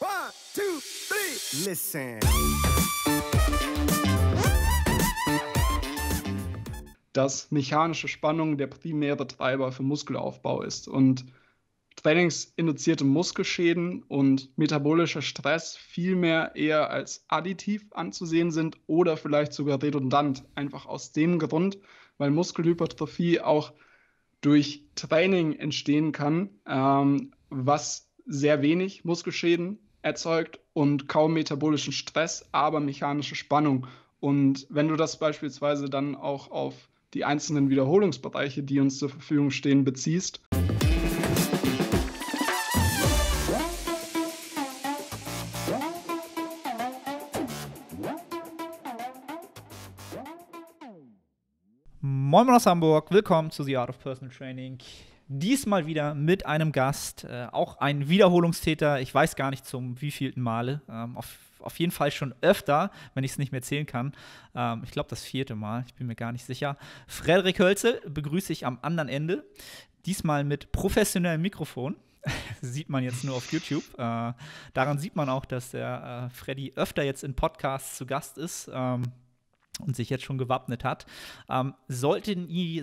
One, two, three, listen. Dass mechanische Spannung der primäre Treiber für Muskelaufbau ist und trainingsinduzierte Muskelschäden und metabolischer Stress vielmehr eher als additiv anzusehen sind oder vielleicht sogar redundant. Einfach aus dem Grund, weil Muskelhypertrophie auch durch Training entstehen kann, ähm, was sehr wenig Muskelschäden erzeugt und kaum metabolischen Stress, aber mechanische Spannung. Und wenn du das beispielsweise dann auch auf die einzelnen Wiederholungsbereiche, die uns zur Verfügung stehen, beziehst, Moin Moin aus Hamburg, willkommen zu The Art of Personal Training. Diesmal wieder mit einem Gast, äh, auch ein Wiederholungstäter. Ich weiß gar nicht zum wievielten Male. Ähm, auf, auf jeden Fall schon öfter, wenn ich es nicht mehr zählen kann. Ähm, ich glaube, das vierte Mal. Ich bin mir gar nicht sicher. Frederik Hölze begrüße ich am anderen Ende. Diesmal mit professionellem Mikrofon. sieht man jetzt nur auf YouTube. Äh, daran sieht man auch, dass der äh, Freddy öfter jetzt in Podcasts zu Gast ist. Ähm, und sich jetzt schon gewappnet hat. Ähm, sollte,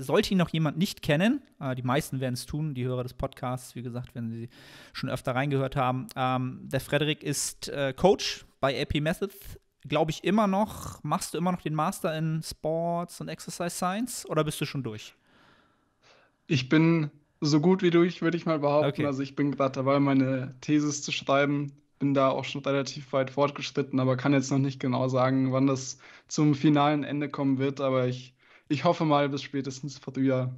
sollte ihn noch jemand nicht kennen, äh, die meisten werden es tun, die Hörer des Podcasts, wie gesagt, wenn sie schon öfter reingehört haben. Ähm, der Frederik ist äh, Coach bei AP Methods, glaube ich, immer noch. Machst du immer noch den Master in Sports und Exercise Science oder bist du schon durch? Ich bin so gut wie durch, würde ich mal behaupten. Okay. Also ich bin gerade dabei, meine Thesis zu schreiben bin da auch schon relativ weit fortgeschritten, aber kann jetzt noch nicht genau sagen, wann das zum finalen Ende kommen wird. Aber ich, ich hoffe mal bis spätestens Frühjahr.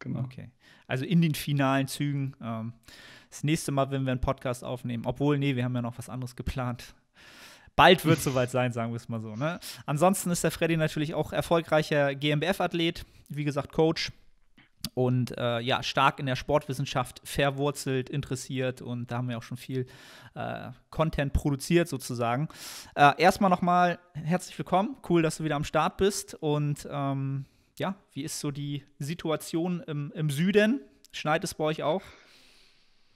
Genau. Okay. Also in den finalen Zügen. Ähm, das nächste Mal, wenn wir einen Podcast aufnehmen. Obwohl, nee, wir haben ja noch was anderes geplant. Bald wird es soweit sein, sagen wir es mal so. Ne? Ansonsten ist der Freddy natürlich auch erfolgreicher GmbF-Athlet, wie gesagt, Coach, und äh, ja, stark in der Sportwissenschaft verwurzelt, interessiert und da haben wir auch schon viel äh, Content produziert sozusagen. Äh, erstmal nochmal herzlich willkommen, cool, dass du wieder am Start bist und ähm, ja, wie ist so die Situation im, im Süden? Schneit es bei euch auch?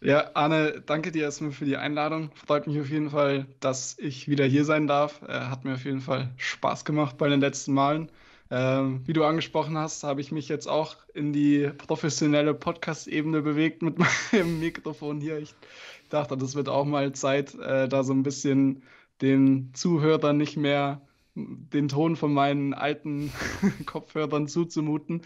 Ja, Arne, danke dir erstmal für die Einladung. Freut mich auf jeden Fall, dass ich wieder hier sein darf. Äh, hat mir auf jeden Fall Spaß gemacht bei den letzten Malen. Ähm, wie du angesprochen hast, habe ich mich jetzt auch in die professionelle Podcast-Ebene bewegt mit meinem Mikrofon hier. Ich dachte, das wird auch mal Zeit, äh, da so ein bisschen den Zuhörern nicht mehr den Ton von meinen alten Kopfhörern zuzumuten.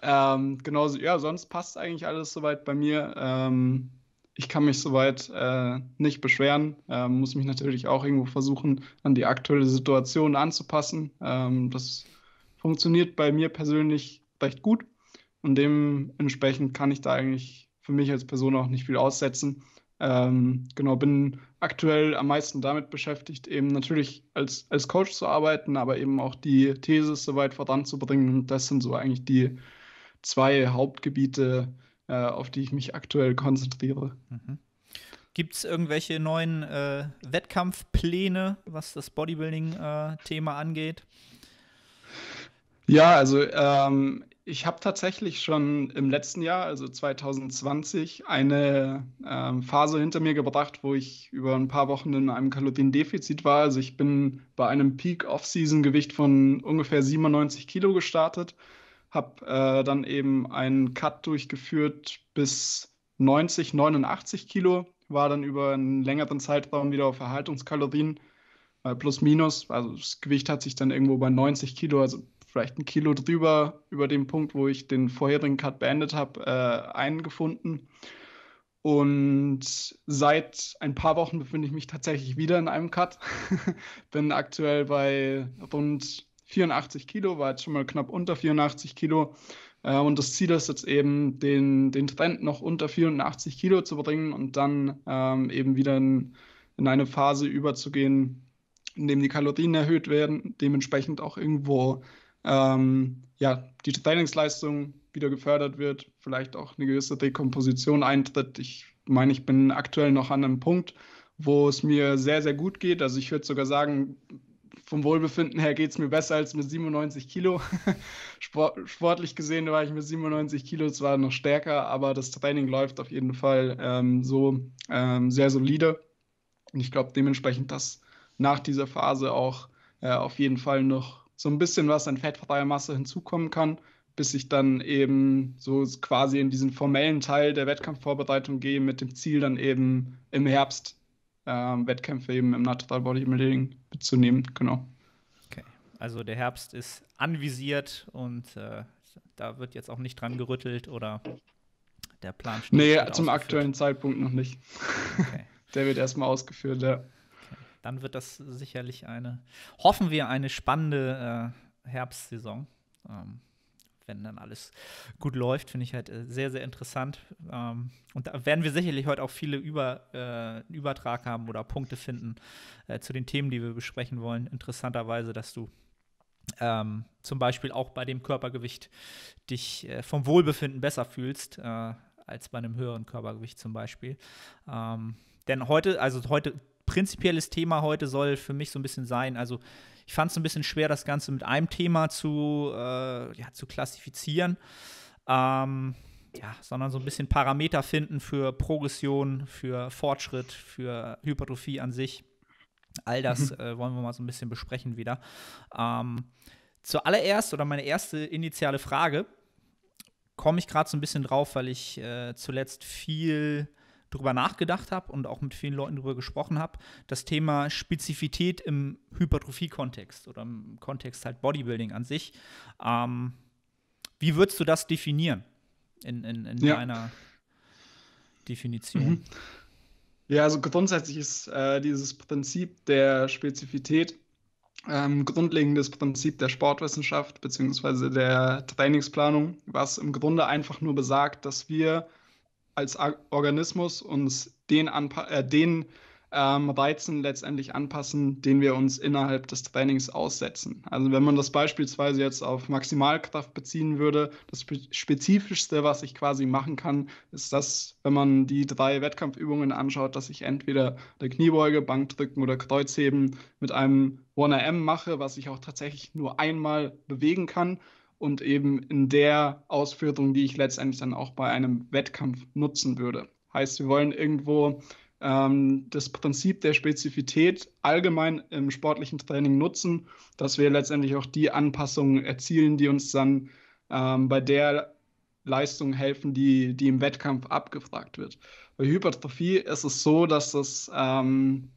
Ähm, genauso, ja, sonst passt eigentlich alles soweit bei mir. Ähm, ich kann mich soweit äh, nicht beschweren, ähm, muss mich natürlich auch irgendwo versuchen, an die aktuelle Situation anzupassen. Ähm, das ist funktioniert bei mir persönlich recht gut und dementsprechend kann ich da eigentlich für mich als Person auch nicht viel aussetzen. Ähm, genau, bin aktuell am meisten damit beschäftigt, eben natürlich als, als Coach zu arbeiten, aber eben auch die These soweit voranzubringen. Und das sind so eigentlich die zwei Hauptgebiete, äh, auf die ich mich aktuell konzentriere. Mhm. Gibt es irgendwelche neuen äh, Wettkampfpläne, was das Bodybuilding-Thema äh, angeht? Ja, also ähm, ich habe tatsächlich schon im letzten Jahr, also 2020, eine ähm, Phase hinter mir gebracht, wo ich über ein paar Wochen in einem Kaloriendefizit war. Also ich bin bei einem Peak-Off-Season-Gewicht von ungefähr 97 Kilo gestartet, habe äh, dann eben einen Cut durchgeführt bis 90, 89 Kilo, war dann über einen längeren Zeitraum wieder auf Erhaltungskalorien, äh, plus minus. Also das Gewicht hat sich dann irgendwo bei 90 Kilo, also vielleicht ein Kilo drüber über dem Punkt, wo ich den vorherigen Cut beendet habe, äh, einen Und seit ein paar Wochen befinde ich mich tatsächlich wieder in einem Cut. Bin aktuell bei rund 84 Kilo, war jetzt schon mal knapp unter 84 Kilo. Äh, und das Ziel ist jetzt eben, den, den Trend noch unter 84 Kilo zu bringen und dann ähm, eben wieder in, in eine Phase überzugehen, in dem die Kalorien erhöht werden, dementsprechend auch irgendwo ähm, ja, die Trainingsleistung wieder gefördert wird, vielleicht auch eine gewisse Dekomposition eintritt. Ich meine, ich bin aktuell noch an einem Punkt, wo es mir sehr, sehr gut geht. Also ich würde sogar sagen, vom Wohlbefinden her geht es mir besser als mit 97 Kilo. Sport, sportlich gesehen war ich mit 97 Kilo zwar noch stärker, aber das Training läuft auf jeden Fall ähm, so ähm, sehr solide. Und ich glaube dementsprechend, dass nach dieser Phase auch äh, auf jeden Fall noch so ein bisschen was an fettfreier Masse hinzukommen kann, bis ich dann eben so quasi in diesen formellen Teil der Wettkampfvorbereitung gehe, mit dem Ziel dann eben im Herbst äh, Wettkämpfe eben im Natural Bodybuilding mitzunehmen. Genau. Okay, also der Herbst ist anvisiert und äh, da wird jetzt auch nicht dran gerüttelt oder der Plan steht? Nee, zum aktuellen Zeitpunkt noch nicht. Okay. Der wird erstmal ausgeführt, ja dann wird das sicherlich eine, hoffen wir, eine spannende äh, Herbstsaison. Ähm, wenn dann alles gut läuft, finde ich halt äh, sehr, sehr interessant. Ähm, und da werden wir sicherlich heute auch viele Über, äh, Übertrag haben oder Punkte finden äh, zu den Themen, die wir besprechen wollen. Interessanterweise, dass du ähm, zum Beispiel auch bei dem Körpergewicht dich äh, vom Wohlbefinden besser fühlst äh, als bei einem höheren Körpergewicht zum Beispiel. Ähm, denn heute, also heute prinzipielles Thema heute soll für mich so ein bisschen sein. Also ich fand es ein bisschen schwer, das Ganze mit einem Thema zu, äh, ja, zu klassifizieren, ähm, ja, sondern so ein bisschen Parameter finden für Progression, für Fortschritt, für Hypertrophie an sich. All das mhm. äh, wollen wir mal so ein bisschen besprechen wieder. Ähm, zuallererst oder meine erste initiale Frage komme ich gerade so ein bisschen drauf, weil ich äh, zuletzt viel drüber nachgedacht habe und auch mit vielen Leuten darüber gesprochen habe, das Thema Spezifität im Hypertrophie-Kontext oder im Kontext halt Bodybuilding an sich. Ähm, wie würdest du das definieren in, in, in ja. deiner Definition? Mhm. Ja, also grundsätzlich ist äh, dieses Prinzip der Spezifität ähm, grundlegendes Prinzip der Sportwissenschaft bzw. der Trainingsplanung, was im Grunde einfach nur besagt, dass wir als Organismus uns den, anpa äh, den ähm, Reizen letztendlich anpassen, den wir uns innerhalb des Trainings aussetzen. Also wenn man das beispielsweise jetzt auf Maximalkraft beziehen würde, das Spezifischste, was ich quasi machen kann, ist das, wenn man die drei Wettkampfübungen anschaut, dass ich entweder der Kniebeuge, Bankdrücken oder Kreuzheben mit einem 1RM mache, was ich auch tatsächlich nur einmal bewegen kann und eben in der Ausführung, die ich letztendlich dann auch bei einem Wettkampf nutzen würde. Heißt, wir wollen irgendwo ähm, das Prinzip der Spezifität allgemein im sportlichen Training nutzen, dass wir letztendlich auch die Anpassungen erzielen, die uns dann ähm, bei der Leistung helfen, die, die im Wettkampf abgefragt wird. Bei Hypertrophie ist es so, dass es ähm,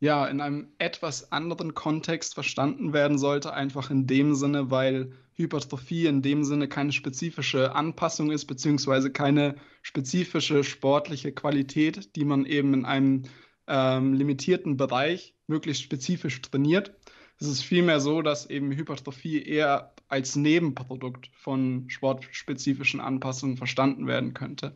ja in einem etwas anderen Kontext verstanden werden sollte, einfach in dem Sinne, weil Hypertrophie in dem Sinne keine spezifische Anpassung ist, beziehungsweise keine spezifische sportliche Qualität, die man eben in einem ähm, limitierten Bereich möglichst spezifisch trainiert. Es ist vielmehr so, dass eben Hypertrophie eher als Nebenprodukt von sportspezifischen Anpassungen verstanden werden könnte.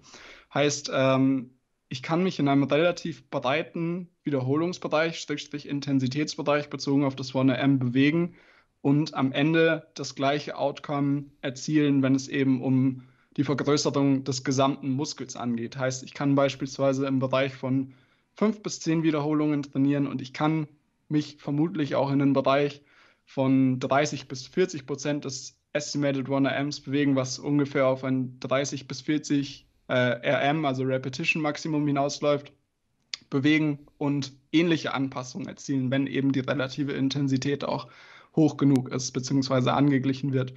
Heißt, ähm, ich kann mich in einem relativ breiten Wiederholungsbereich, Schrägstrich Intensitätsbereich bezogen auf das vorne M bewegen und am Ende das gleiche Outcome erzielen, wenn es eben um die Vergrößerung des gesamten Muskels angeht. Heißt, ich kann beispielsweise im Bereich von fünf bis zehn Wiederholungen trainieren und ich kann mich vermutlich auch in den Bereich von 30 bis 40 Prozent des Estimated 1 RMs bewegen, was ungefähr auf ein 30 bis 40 äh, RM, also Repetition Maximum hinausläuft, bewegen und ähnliche Anpassungen erzielen, wenn eben die relative Intensität auch hoch genug ist, beziehungsweise angeglichen wird.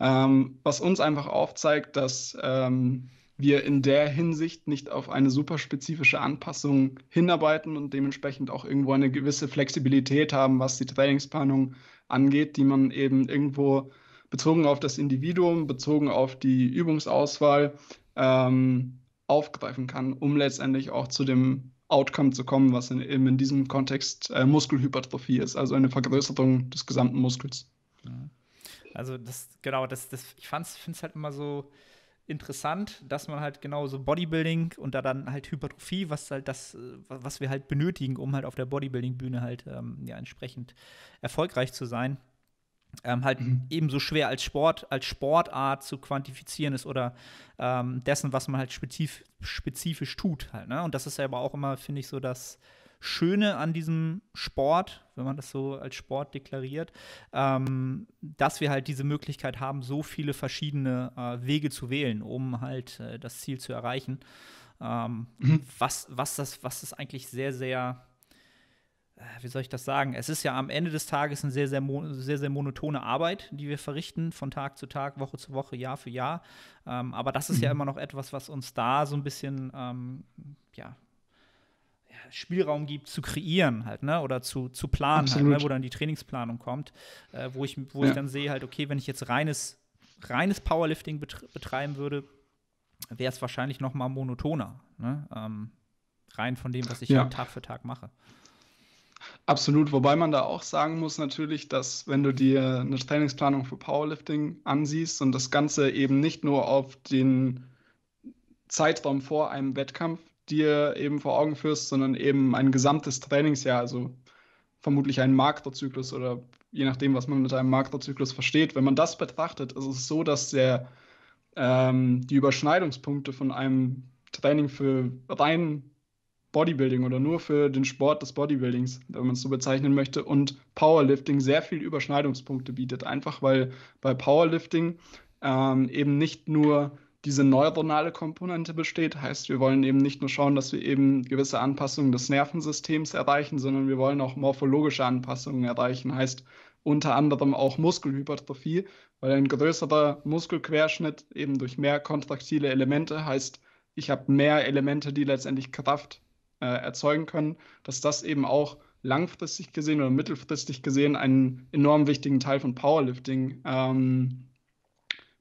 Ähm, was uns einfach aufzeigt, dass ähm, wir in der Hinsicht nicht auf eine superspezifische Anpassung hinarbeiten und dementsprechend auch irgendwo eine gewisse Flexibilität haben, was die Trainingsplanung angeht, die man eben irgendwo bezogen auf das Individuum, bezogen auf die Übungsauswahl ähm, aufgreifen kann, um letztendlich auch zu dem Outcome zu kommen, was in, eben in diesem Kontext äh, Muskelhypertrophie ist, also eine Vergrößerung des gesamten Muskels. Also das, genau, das, das, ich finde es halt immer so interessant, dass man halt genau so Bodybuilding und da dann halt Hypertrophie, was halt das, äh, was wir halt benötigen, um halt auf der Bodybuilding-Bühne halt ähm, ja entsprechend erfolgreich zu sein, ähm, halt mhm. ebenso schwer als Sport, als Sportart zu quantifizieren ist oder ähm, dessen, was man halt spezif spezifisch tut halt. Ne? Und das ist ja aber auch immer, finde ich, so das Schöne an diesem Sport, wenn man das so als Sport deklariert, ähm, dass wir halt diese Möglichkeit haben, so viele verschiedene äh, Wege zu wählen, um halt äh, das Ziel zu erreichen. Ähm, mhm. was, was, das, was das eigentlich sehr, sehr äh, wie soll ich das sagen? Es ist ja am Ende des Tages eine sehr, sehr, sehr, sehr monotone Arbeit, die wir verrichten, von Tag zu Tag, Woche zu Woche, Jahr für Jahr. Ähm, aber das ist mhm. ja immer noch etwas, was uns da so ein bisschen, ähm, ja, Spielraum gibt zu kreieren halt, ne? Oder zu, zu planen, halt, ne? wo dann die Trainingsplanung kommt, äh, wo, ich, wo ja. ich dann sehe halt, okay, wenn ich jetzt reines, reines Powerlifting betre betreiben würde, wäre es wahrscheinlich noch mal monotoner, ne? Ähm, rein von dem, was ich ja. Halt Tag für Tag mache. Absolut, wobei man da auch sagen muss natürlich, dass wenn du dir eine Trainingsplanung für Powerlifting ansiehst und das Ganze eben nicht nur auf den Zeitraum vor einem Wettkampf dir eben vor Augen führst, sondern eben ein gesamtes Trainingsjahr, also vermutlich einen Makrozyklus oder je nachdem, was man mit einem Makrozyklus versteht. Wenn man das betrachtet, ist es so, dass der, ähm, die Überschneidungspunkte von einem Training für rein Bodybuilding oder nur für den Sport des Bodybuildings, wenn man es so bezeichnen möchte, und Powerlifting sehr viel Überschneidungspunkte bietet. Einfach weil bei Powerlifting ähm, eben nicht nur diese neuronale Komponente besteht. Heißt, wir wollen eben nicht nur schauen, dass wir eben gewisse Anpassungen des Nervensystems erreichen, sondern wir wollen auch morphologische Anpassungen erreichen. Heißt, unter anderem auch Muskelhypertrophie, weil ein größerer Muskelquerschnitt eben durch mehr kontraktile Elemente heißt, ich habe mehr Elemente, die letztendlich Kraft äh, erzeugen können, dass das eben auch langfristig gesehen oder mittelfristig gesehen einen enorm wichtigen Teil von Powerlifting ähm,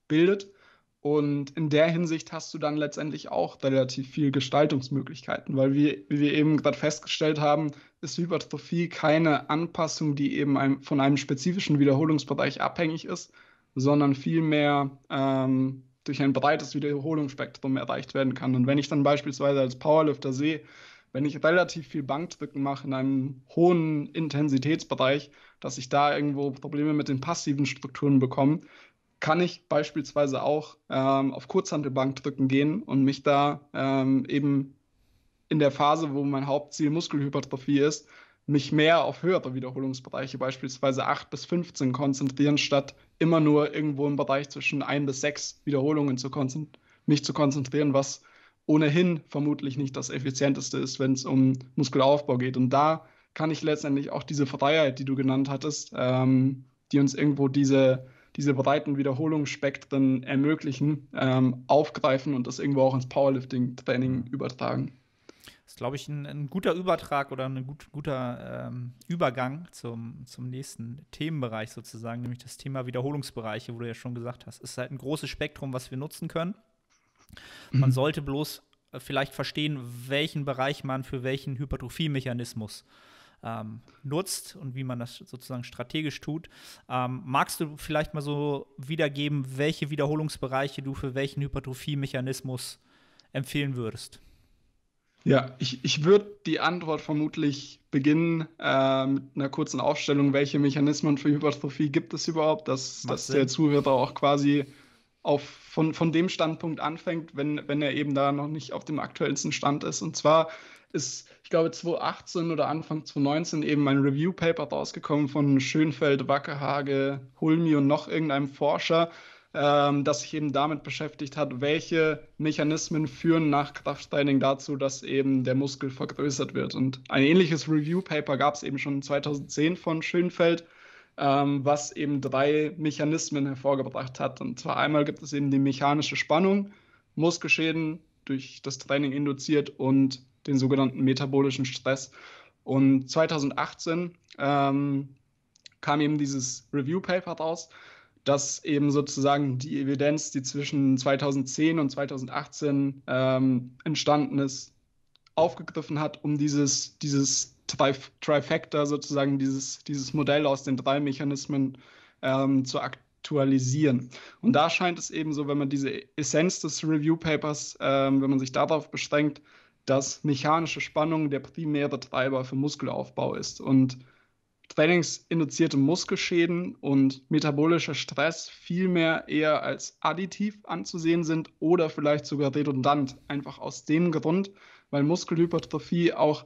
bildet. Und in der Hinsicht hast du dann letztendlich auch relativ viel Gestaltungsmöglichkeiten, weil wie, wie wir eben gerade festgestellt haben, ist Hypertrophie keine Anpassung, die eben einem, von einem spezifischen Wiederholungsbereich abhängig ist, sondern vielmehr ähm, durch ein breites Wiederholungsspektrum erreicht werden kann. Und wenn ich dann beispielsweise als Powerlifter sehe, wenn ich relativ viel Bankdrücken mache in einem hohen Intensitätsbereich, dass ich da irgendwo Probleme mit den passiven Strukturen bekomme, kann ich beispielsweise auch ähm, auf Kurzhandelbankdrücken gehen und mich da ähm, eben in der Phase, wo mein Hauptziel Muskelhypertrophie ist, mich mehr auf höhere Wiederholungsbereiche, beispielsweise 8 bis 15, konzentrieren, statt immer nur irgendwo im Bereich zwischen 1 bis 6 Wiederholungen zu mich zu konzentrieren, was ohnehin vermutlich nicht das effizienteste ist, wenn es um Muskelaufbau geht. Und da kann ich letztendlich auch diese Freiheit, die du genannt hattest, ähm, die uns irgendwo diese, diese breiten Wiederholungsspektren ermöglichen, ähm, aufgreifen und das irgendwo auch ins Powerlifting-Training übertragen. Das ist, glaube ich, ein, ein, guter Übertrag oder ein gut, guter ähm, Übergang zum, zum nächsten Themenbereich sozusagen, nämlich das Thema Wiederholungsbereiche, wo du ja schon gesagt hast. Es ist halt ein großes Spektrum, was wir nutzen können. Man mhm. sollte bloß äh, vielleicht verstehen, welchen Bereich man für welchen Hypertrophie-Mechanismus ähm, nutzt und wie man das sozusagen strategisch tut. Ähm, magst du vielleicht mal so wiedergeben, welche Wiederholungsbereiche du für welchen Hypertrophie-Mechanismus empfehlen würdest? Ja, ich, ich würde die Antwort vermutlich beginnen äh, mit einer kurzen Aufstellung, welche Mechanismen für Hypertrophie gibt es überhaupt, dass, dass der Zuhörer auch quasi auf, von, von dem Standpunkt anfängt, wenn, wenn er eben da noch nicht auf dem aktuellsten Stand ist. Und zwar ist, ich glaube, 2018 oder Anfang 2019 eben ein Review-Paper rausgekommen von Schönfeld, Wackerhage, Hulmi und noch irgendeinem Forscher, ähm, das sich eben damit beschäftigt hat, welche Mechanismen führen nach Krafttraining dazu, dass eben der Muskel vergrößert wird. Und ein ähnliches Review-Paper gab es eben schon 2010 von Schönfeld ähm, was eben drei Mechanismen hervorgebracht hat. Und zwar einmal gibt es eben die mechanische Spannung, Muskelschäden durch das Training induziert und den sogenannten metabolischen Stress. Und 2018 ähm, kam eben dieses Review-Paper raus, das eben sozusagen die Evidenz, die zwischen 2010 und 2018 ähm, entstanden ist, aufgegriffen hat, um dieses, dieses Tri Trifecta sozusagen, dieses, dieses Modell aus den drei Mechanismen ähm, zu aktualisieren. Und da scheint es eben so, wenn man diese Essenz des Review Papers, ähm, wenn man sich darauf beschränkt, dass mechanische Spannung der primäre Treiber für Muskelaufbau ist und trainingsinduzierte Muskelschäden und metabolischer Stress vielmehr eher als additiv anzusehen sind oder vielleicht sogar redundant, einfach aus dem Grund, weil Muskelhypertrophie auch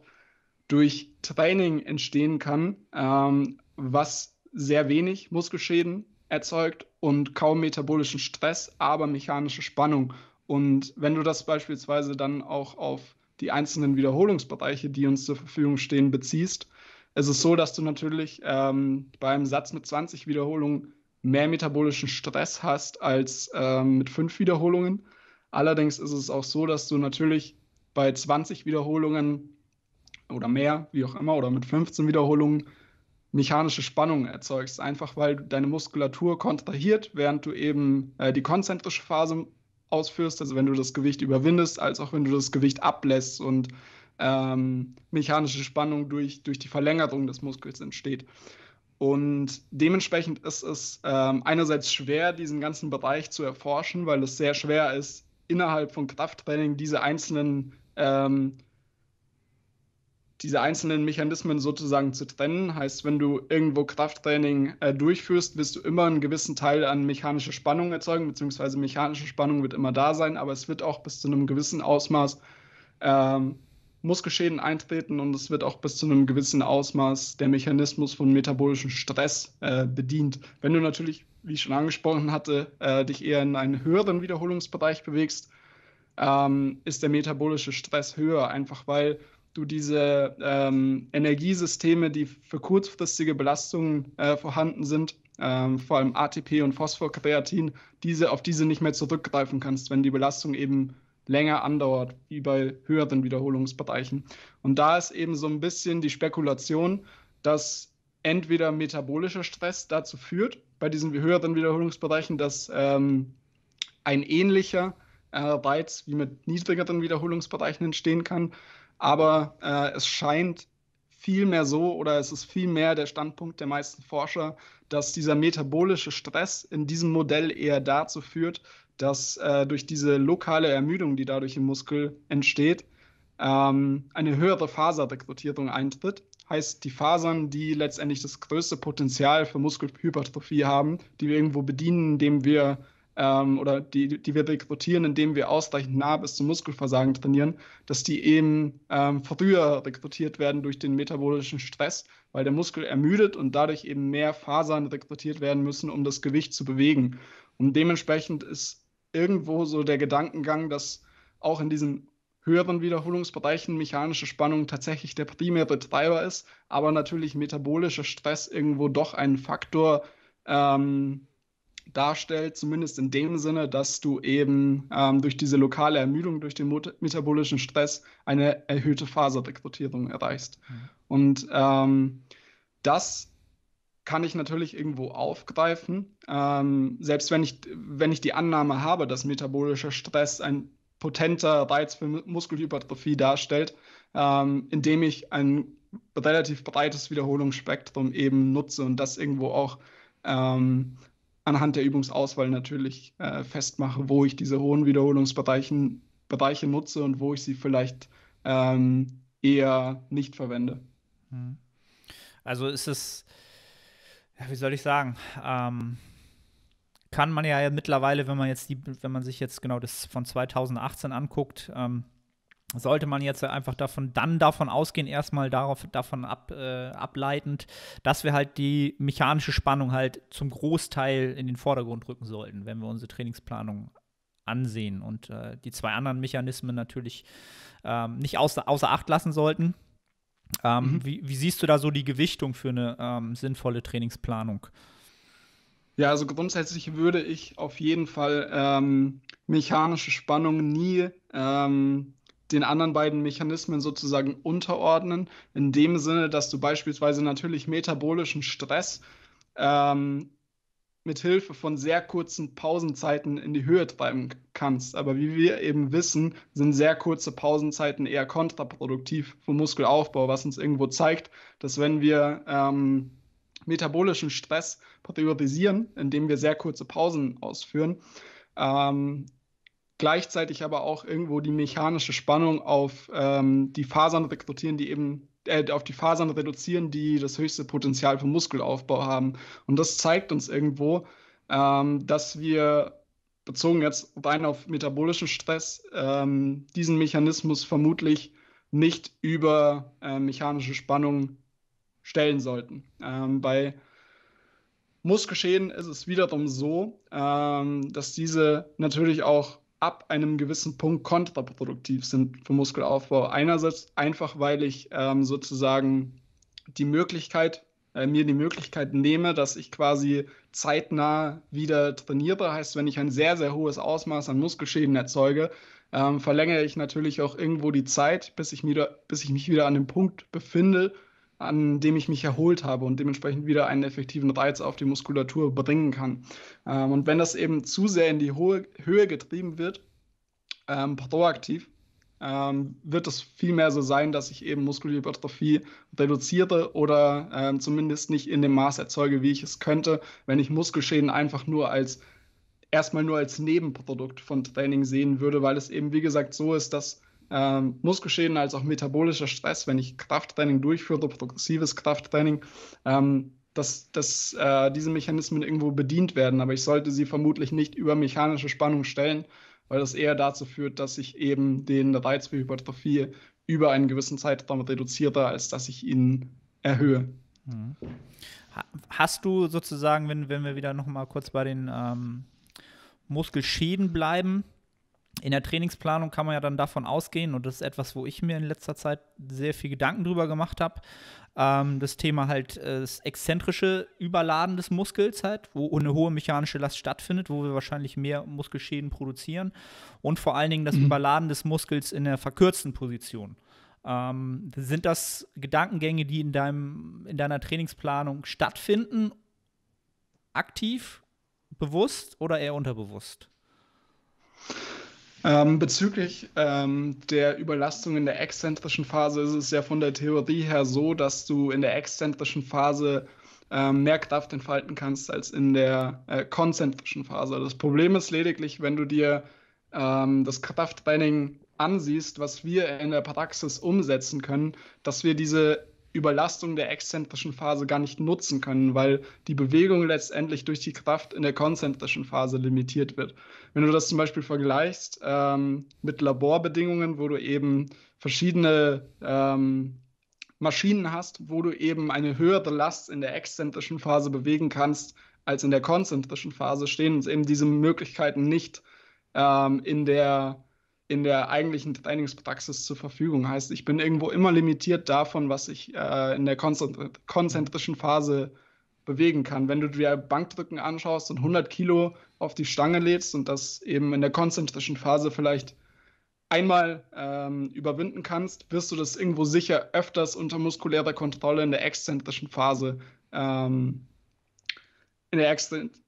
durch Training entstehen kann, ähm, was sehr wenig Muskelschäden erzeugt und kaum metabolischen Stress, aber mechanische Spannung. Und wenn du das beispielsweise dann auch auf die einzelnen Wiederholungsbereiche, die uns zur Verfügung stehen, beziehst, ist es so, dass du natürlich ähm, beim Satz mit 20 Wiederholungen mehr metabolischen Stress hast als ähm, mit fünf Wiederholungen. Allerdings ist es auch so, dass du natürlich bei 20 Wiederholungen oder mehr, wie auch immer, oder mit 15 Wiederholungen mechanische Spannung erzeugst, einfach weil deine Muskulatur kontrahiert, während du eben äh, die konzentrische Phase ausführst, also wenn du das Gewicht überwindest, als auch wenn du das Gewicht ablässt und ähm, mechanische Spannung durch, durch die Verlängerung des Muskels entsteht. Und dementsprechend ist es ähm, einerseits schwer, diesen ganzen Bereich zu erforschen, weil es sehr schwer ist, innerhalb von Krafttraining diese einzelnen ähm, diese einzelnen Mechanismen sozusagen zu trennen. Heißt, wenn du irgendwo Krafttraining äh, durchführst, wirst du immer einen gewissen Teil an mechanischer Spannung erzeugen, beziehungsweise mechanische Spannung wird immer da sein, aber es wird auch bis zu einem gewissen Ausmaß ähm, Muskelschäden eintreten und es wird auch bis zu einem gewissen Ausmaß der Mechanismus von metabolischem Stress äh, bedient. Wenn du natürlich, wie ich schon angesprochen hatte, äh, dich eher in einen höheren Wiederholungsbereich bewegst, ähm, ist der metabolische Stress höher, einfach weil du diese ähm, Energiesysteme, die für kurzfristige Belastungen äh, vorhanden sind, ähm, vor allem ATP und Phosphokreatin, diese, auf diese nicht mehr zurückgreifen kannst, wenn die Belastung eben länger andauert, wie bei höheren Wiederholungsbereichen. Und da ist eben so ein bisschen die Spekulation, dass entweder metabolischer Stress dazu führt, bei diesen höheren Wiederholungsbereichen, dass ähm, ein ähnlicher äh, Reiz wie mit niedrigeren Wiederholungsbereichen entstehen kann aber äh, es scheint vielmehr so oder es ist vielmehr der Standpunkt der meisten Forscher, dass dieser metabolische Stress in diesem Modell eher dazu führt, dass äh, durch diese lokale Ermüdung, die dadurch im Muskel entsteht, ähm, eine höhere Faserrekrutierung eintritt. Heißt, die Fasern, die letztendlich das größte Potenzial für Muskelhypertrophie haben, die wir irgendwo bedienen, indem wir ähm, oder die, die wir rekrutieren, indem wir ausreichend nah bis zum Muskelversagen trainieren, dass die eben ähm, früher rekrutiert werden durch den metabolischen Stress, weil der Muskel ermüdet und dadurch eben mehr Fasern rekrutiert werden müssen, um das Gewicht zu bewegen. Und dementsprechend ist irgendwo so der Gedankengang, dass auch in diesen höheren Wiederholungsbereichen mechanische Spannung tatsächlich der primäre Treiber ist, aber natürlich metabolischer Stress irgendwo doch ein Faktor ähm, darstellt, zumindest in dem Sinne, dass du eben ähm, durch diese lokale Ermüdung, durch den metabolischen Stress eine erhöhte Faserrekrutierung erreichst. Mhm. Und ähm, das kann ich natürlich irgendwo aufgreifen. Ähm, selbst wenn ich, wenn ich die Annahme habe, dass metabolischer Stress ein potenter Reiz für Muskelhypertrophie darstellt, ähm, indem ich ein relativ breites Wiederholungsspektrum eben nutze und das irgendwo auch ähm, anhand der Übungsauswahl natürlich äh, festmache, wo ich diese hohen Wiederholungsbereiche Bereiche nutze und wo ich sie vielleicht ähm, eher nicht verwende. Hm. Also ist es, wie soll ich sagen, ähm, kann man ja mittlerweile, wenn man jetzt die, wenn man sich jetzt genau das von 2018 anguckt, ähm, sollte man jetzt einfach davon, dann davon ausgehen, erstmal darauf, davon ab, äh, ableitend, dass wir halt die mechanische Spannung halt zum Großteil in den Vordergrund rücken sollten, wenn wir unsere Trainingsplanung ansehen und äh, die zwei anderen Mechanismen natürlich ähm, nicht außer, außer Acht lassen sollten. Ähm, mhm. wie, wie, siehst du da so die Gewichtung für eine ähm, sinnvolle Trainingsplanung? Ja, also grundsätzlich würde ich auf jeden Fall ähm, mechanische Spannung nie ähm, den anderen beiden Mechanismen sozusagen unterordnen, in dem Sinne, dass du beispielsweise natürlich metabolischen Stress ähm, mit Hilfe von sehr kurzen Pausenzeiten in die Höhe treiben kannst. Aber wie wir eben wissen, sind sehr kurze Pausenzeiten eher kontraproduktiv vom Muskelaufbau, was uns irgendwo zeigt, dass wenn wir ähm, metabolischen Stress priorisieren, indem wir sehr kurze Pausen ausführen, ähm, gleichzeitig aber auch irgendwo die mechanische Spannung auf ähm, die Fasern rekrutieren, die eben äh, auf die Fasern reduzieren, die das höchste Potenzial für Muskelaufbau haben. Und das zeigt uns irgendwo, ähm, dass wir bezogen jetzt rein auf metabolischen Stress ähm, diesen Mechanismus vermutlich nicht über äh, mechanische Spannung stellen sollten. Ähm, bei Muskelschäden ist es wiederum so, ähm, dass diese natürlich auch ab einem gewissen Punkt kontraproduktiv sind für Muskelaufbau. Einerseits einfach, weil ich ähm, sozusagen die Möglichkeit, äh, mir die Möglichkeit nehme, dass ich quasi zeitnah wieder trainiere. Heißt, wenn ich ein sehr, sehr hohes Ausmaß an Muskelschäden erzeuge, ähm, verlängere ich natürlich auch irgendwo die Zeit, bis ich, wieder, bis ich mich wieder an dem Punkt befinde, an dem ich mich erholt habe und dementsprechend wieder einen effektiven Reiz auf die Muskulatur bringen kann. Ähm, und wenn das eben zu sehr in die Hohe, Höhe getrieben wird, ähm, proaktiv, ähm, wird es vielmehr so sein, dass ich eben Muskelhypertrophie reduziere oder ähm, zumindest nicht in dem Maß erzeuge, wie ich es könnte, wenn ich Muskelschäden einfach nur als erstmal nur als Nebenprodukt von Training sehen würde, weil es eben wie gesagt so ist, dass ähm, Muskelschäden als auch metabolischer Stress, wenn ich Krafttraining durchführe, progressives Krafttraining, ähm, dass, dass äh, diese Mechanismen irgendwo bedient werden. Aber ich sollte sie vermutlich nicht über mechanische Spannung stellen, weil das eher dazu führt, dass ich eben den Reiz für Hypertrophie über einen gewissen Zeitraum reduziere, als dass ich ihn erhöhe. Mhm. Hast du sozusagen, wenn, wenn wir wieder nochmal kurz bei den ähm, Muskelschäden bleiben, in der Trainingsplanung kann man ja dann davon ausgehen, und das ist etwas, wo ich mir in letzter Zeit sehr viel Gedanken drüber gemacht habe, ähm, das Thema halt äh, das exzentrische Überladen des Muskels halt, wo eine hohe mechanische Last stattfindet, wo wir wahrscheinlich mehr Muskelschäden produzieren und vor allen Dingen das mhm. Überladen des Muskels in der verkürzten Position. Ähm, sind das Gedankengänge, die in, deinem, in deiner Trainingsplanung stattfinden, aktiv, bewusst oder eher unterbewusst? Ähm, bezüglich ähm, der Überlastung in der exzentrischen Phase ist es ja von der Theorie her so, dass du in der exzentrischen Phase ähm, mehr Kraft entfalten kannst als in der äh, konzentrischen Phase. Das Problem ist lediglich, wenn du dir ähm, das Krafttraining ansiehst, was wir in der Praxis umsetzen können, dass wir diese Überlastung der exzentrischen Phase gar nicht nutzen können, weil die Bewegung letztendlich durch die Kraft in der konzentrischen Phase limitiert wird. Wenn du das zum Beispiel vergleichst ähm, mit Laborbedingungen, wo du eben verschiedene ähm, Maschinen hast, wo du eben eine höhere Last in der exzentrischen Phase bewegen kannst als in der konzentrischen Phase, stehen uns eben diese Möglichkeiten nicht ähm, in der in der eigentlichen Trainingspraxis zur Verfügung. Heißt, ich bin irgendwo immer limitiert davon, was ich äh, in der konzentrischen Phase bewegen kann. Wenn du dir Bankdrücken anschaust und 100 Kilo auf die Stange lädst und das eben in der konzentrischen Phase vielleicht einmal ähm, überwinden kannst, wirst du das irgendwo sicher öfters unter muskulärer Kontrolle in der exzentrischen Phase ähm, in der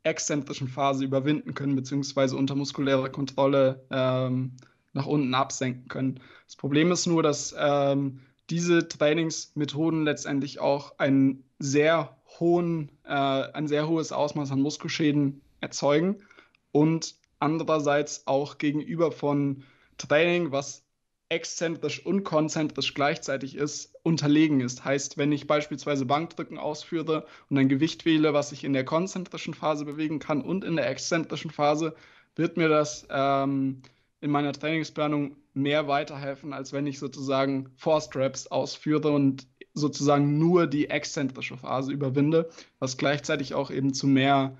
exzentrischen Phase überwinden können, beziehungsweise unter muskulärer Kontrolle ähm, nach unten absenken können. Das Problem ist nur, dass ähm, diese Trainingsmethoden letztendlich auch einen sehr hohen, äh, ein sehr hohes Ausmaß an Muskelschäden erzeugen und andererseits auch gegenüber von Training, was exzentrisch und konzentrisch gleichzeitig ist, unterlegen ist. Heißt, wenn ich beispielsweise Bankdrücken ausführe und ein Gewicht wähle, was ich in der konzentrischen Phase bewegen kann und in der exzentrischen Phase, wird mir das ähm, in meiner Trainingsplanung mehr weiterhelfen, als wenn ich sozusagen Four Straps ausführe und sozusagen nur die exzentrische Phase überwinde, was gleichzeitig auch eben zu mehr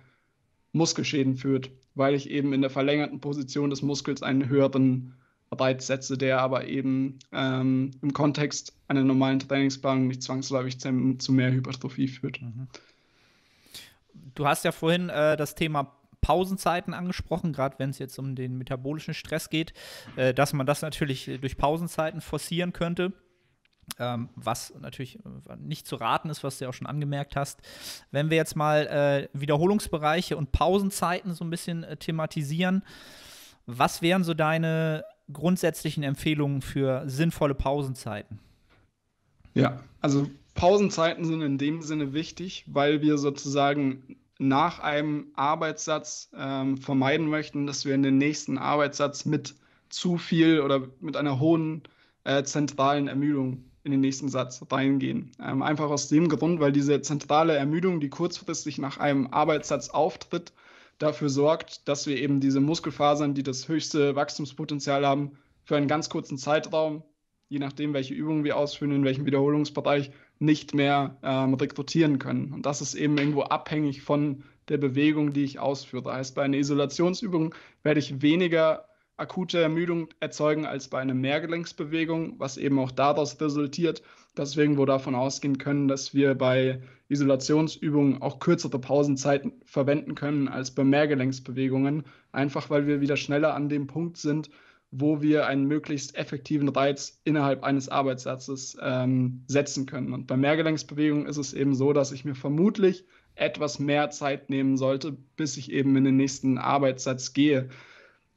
Muskelschäden führt, weil ich eben in der verlängerten Position des Muskels einen höheren Reiz setze, der aber eben ähm, im Kontext einer normalen Trainingsplanung nicht zwangsläufig zu, zu mehr Hypertrophie führt. Mhm. Du hast ja vorhin äh, das Thema Pausenzeiten angesprochen, gerade wenn es jetzt um den metabolischen Stress geht, äh, dass man das natürlich äh, durch Pausenzeiten forcieren könnte. Ähm, was natürlich äh, nicht zu raten ist, was du ja auch schon angemerkt hast. Wenn wir jetzt mal äh, Wiederholungsbereiche und Pausenzeiten so ein bisschen äh, thematisieren, was wären so deine grundsätzlichen Empfehlungen für sinnvolle Pausenzeiten? Ja, also Pausenzeiten sind in dem Sinne wichtig, weil wir sozusagen nach einem Arbeitssatz ähm, vermeiden möchten, dass wir in den nächsten Arbeitssatz mit zu viel oder mit einer hohen äh, zentralen Ermüdung in den nächsten Satz reingehen. Ähm, einfach aus dem Grund, weil diese zentrale Ermüdung, die kurzfristig nach einem Arbeitssatz auftritt, dafür sorgt, dass wir eben diese Muskelfasern, die das höchste Wachstumspotenzial haben, für einen ganz kurzen Zeitraum je nachdem, welche Übungen wir ausführen, in welchem Wiederholungsbereich, nicht mehr ähm, rekrutieren können. Und das ist eben irgendwo abhängig von der Bewegung, die ich ausführe. Das heißt, bei einer Isolationsübung werde ich weniger akute Ermüdung erzeugen als bei einer Mehrgelenksbewegung, was eben auch daraus resultiert, dass wir irgendwo davon ausgehen können, dass wir bei Isolationsübungen auch kürzere Pausenzeiten verwenden können als bei Mehrgelenksbewegungen, einfach weil wir wieder schneller an dem Punkt sind, wo wir einen möglichst effektiven Reiz innerhalb eines Arbeitssatzes ähm, setzen können. Und bei Mehrgelenksbewegungen ist es eben so, dass ich mir vermutlich etwas mehr Zeit nehmen sollte, bis ich eben in den nächsten Arbeitssatz gehe.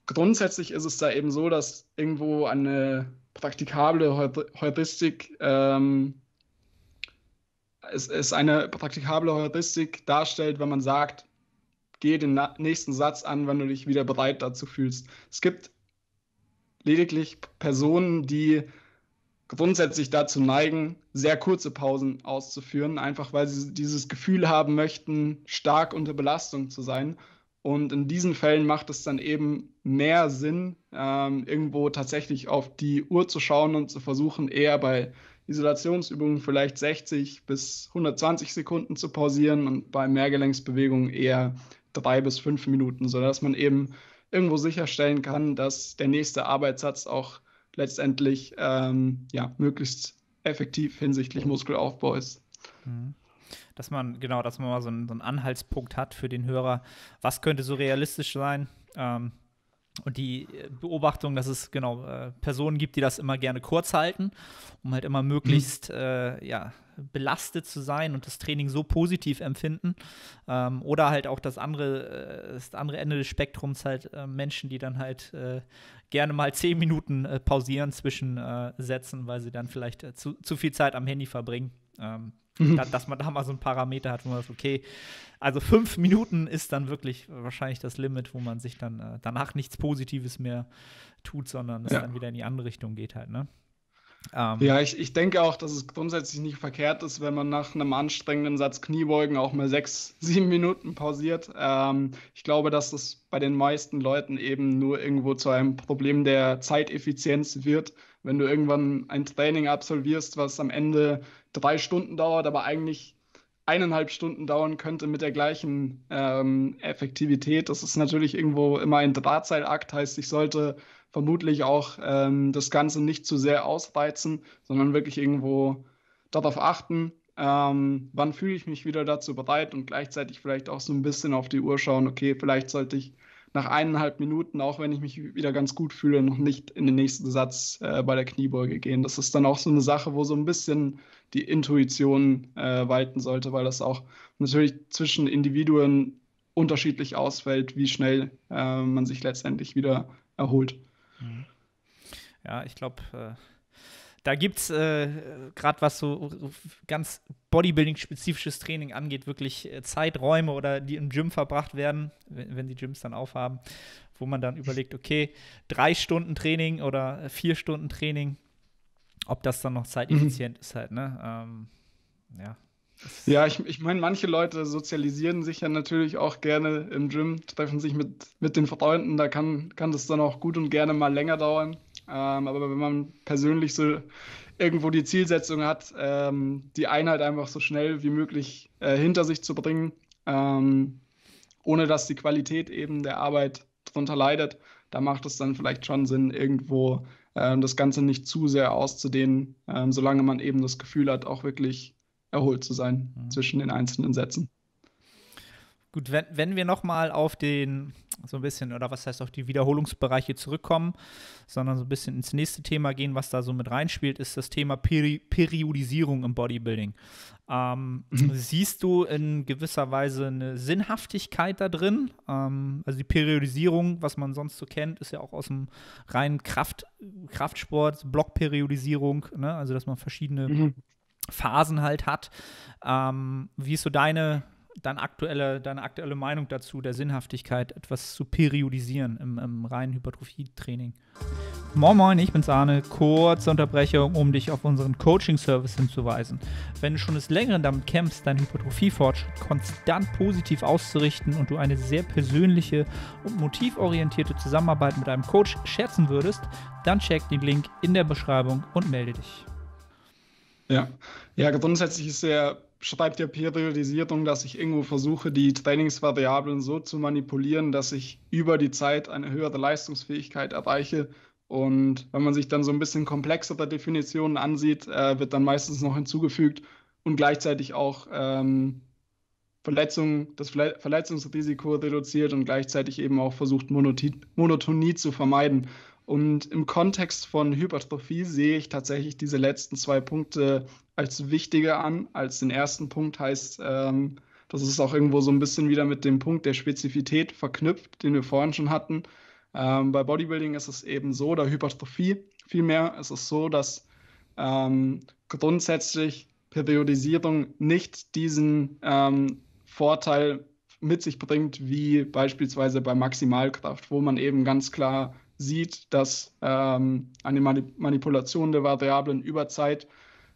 Grundsätzlich ist es da eben so, dass irgendwo eine praktikable Heuristik ähm, es, es eine praktikable Heuristik darstellt, wenn man sagt, geh den nächsten Satz an, wenn du dich wieder bereit dazu fühlst. Es gibt lediglich Personen, die grundsätzlich dazu neigen, sehr kurze Pausen auszuführen, einfach weil sie dieses Gefühl haben möchten, stark unter Belastung zu sein. Und in diesen Fällen macht es dann eben mehr Sinn, ähm, irgendwo tatsächlich auf die Uhr zu schauen und zu versuchen, eher bei Isolationsübungen vielleicht 60 bis 120 Sekunden zu pausieren und bei Mehrgelenksbewegungen eher drei bis fünf Minuten, sodass man eben irgendwo sicherstellen kann, dass der nächste Arbeitssatz auch letztendlich ähm, ja, möglichst effektiv hinsichtlich Muskelaufbau ist. Mhm. dass man genau, dass man mal so einen, so einen, Anhaltspunkt hat für den Hörer. Was könnte so realistisch sein? Ähm, und die äh, Beobachtung, dass es genau äh, Personen gibt, die das immer gerne kurz halten, um halt immer mhm. möglichst mhm. äh, ja, belastet zu sein und das Training so positiv empfinden. Ähm, oder halt auch das andere, äh, das andere Ende des Spektrums halt äh, Menschen, die dann halt äh, gerne mal zehn Minuten pausieren zwischen Sätzen, weil sie dann vielleicht zu, zu viel Zeit am Handy verbringen. Ähm, Mhm. da, dass man da mal so einen Parameter hat, wo man sagt, okay, also fünf Minuten ist dann wirklich wahrscheinlich das Limit, wo man sich dann äh, danach nichts Positives mehr tut, sondern es ja. dann wieder in die andere Richtung geht halt, ne? Ähm, ja, ich, ich denke auch, dass es grundsätzlich nicht verkehrt ist, wenn man nach einem anstrengenden Satz Kniebeugen auch mal sechs, sieben Minuten pausiert. Ähm, ich glaube, dass das bei den meisten Leuten eben nur irgendwo zu einem Problem der Zeiteffizienz wird wenn du irgendwann ein Training absolvierst, was am Ende drei Stunden dauert, aber eigentlich eineinhalb Stunden dauern könnte mit der gleichen ähm, Effektivität. Das ist natürlich irgendwo immer ein Drahtseilakt, heißt, ich sollte vermutlich auch ähm, das Ganze nicht zu sehr ausreizen, sondern wirklich irgendwo darauf achten, ähm, wann fühle ich mich wieder dazu bereit und gleichzeitig vielleicht auch so ein bisschen auf die Uhr schauen, okay, vielleicht sollte ich nach eineinhalb Minuten, auch wenn ich mich wieder ganz gut fühle, noch nicht in den nächsten Satz äh, bei der Kniebeuge gehen. Das ist dann auch so eine Sache, wo so ein bisschen die Intuition äh, walten sollte, weil das auch natürlich zwischen Individuen unterschiedlich ausfällt, wie schnell äh, man sich letztendlich wieder erholt. Mhm. Ja, ich glaube äh, da gibt es äh, gerade was so ganz Bodybuilding-spezifisches Training angeht, wirklich äh, Zeiträume oder die im Gym verbracht werden, wenn, wenn die Gyms dann aufhaben, wo man dann überlegt, okay, drei Stunden Training oder vier Stunden Training, ob das dann noch zeiteffizient mhm. ist halt, ne? Ähm, ja. Ja, ich, ich meine, manche Leute sozialisieren sich ja natürlich auch gerne im Gym, treffen sich mit, mit den Freunden, da kann, kann das dann auch gut und gerne mal länger dauern. Ähm, aber wenn man persönlich so irgendwo die Zielsetzung hat, ähm, die Einheit einfach so schnell wie möglich äh, hinter sich zu bringen, ähm, ohne dass die Qualität eben der Arbeit darunter leidet, da macht es dann vielleicht schon Sinn, irgendwo ähm, das Ganze nicht zu sehr auszudehnen, ähm, solange man eben das Gefühl hat, auch wirklich erholt zu sein mhm. zwischen den einzelnen Sätzen. Gut, wenn, wenn wir nochmal auf den so ein bisschen, oder was heißt auf die Wiederholungsbereiche zurückkommen, sondern so ein bisschen ins nächste Thema gehen, was da so mit reinspielt, ist das Thema Peri Periodisierung im Bodybuilding. Ähm, mhm. Siehst du in gewisser Weise eine Sinnhaftigkeit da drin? Ähm, also die Periodisierung, was man sonst so kennt, ist ja auch aus dem reinen Kraft, Kraftsport, Blockperiodisierung, ne? also dass man verschiedene mhm. Phasen halt hat. Ähm, wie ist so deine dein aktuelle, deine aktuelle Meinung dazu, der Sinnhaftigkeit, etwas zu periodisieren im, im reinen Hypertrophie-Training. Moin Moin, ich bin's Arne. Kurze Unterbrechung, um dich auf unseren Coaching-Service hinzuweisen. Wenn du schon des Längeren damit kämpfst, deinen Hypertrophie-Fortschritt konstant positiv auszurichten und du eine sehr persönliche und motivorientierte Zusammenarbeit mit einem Coach schätzen würdest, dann check den Link in der Beschreibung und melde dich. Ja, ja grundsätzlich ist der schreibt ja Periodisierung, dass ich irgendwo versuche, die Trainingsvariablen so zu manipulieren, dass ich über die Zeit eine höhere Leistungsfähigkeit erreiche. Und wenn man sich dann so ein bisschen komplexere Definitionen ansieht, äh, wird dann meistens noch hinzugefügt und gleichzeitig auch ähm, Verletzung, das Verletzungsrisiko reduziert und gleichzeitig eben auch versucht, Monotonie zu vermeiden. Und im Kontext von Hypertrophie sehe ich tatsächlich diese letzten zwei Punkte als wichtiger an, als den ersten Punkt heißt, ähm, das ist auch irgendwo so ein bisschen wieder mit dem Punkt der Spezifität verknüpft, den wir vorhin schon hatten. Ähm, bei Bodybuilding ist es eben so, oder Hypertrophie vielmehr, ist es so, dass ähm, grundsätzlich Periodisierung nicht diesen ähm, Vorteil mit sich bringt, wie beispielsweise bei Maximalkraft, wo man eben ganz klar sieht, dass ähm, eine Manipulation der Variablen über Zeit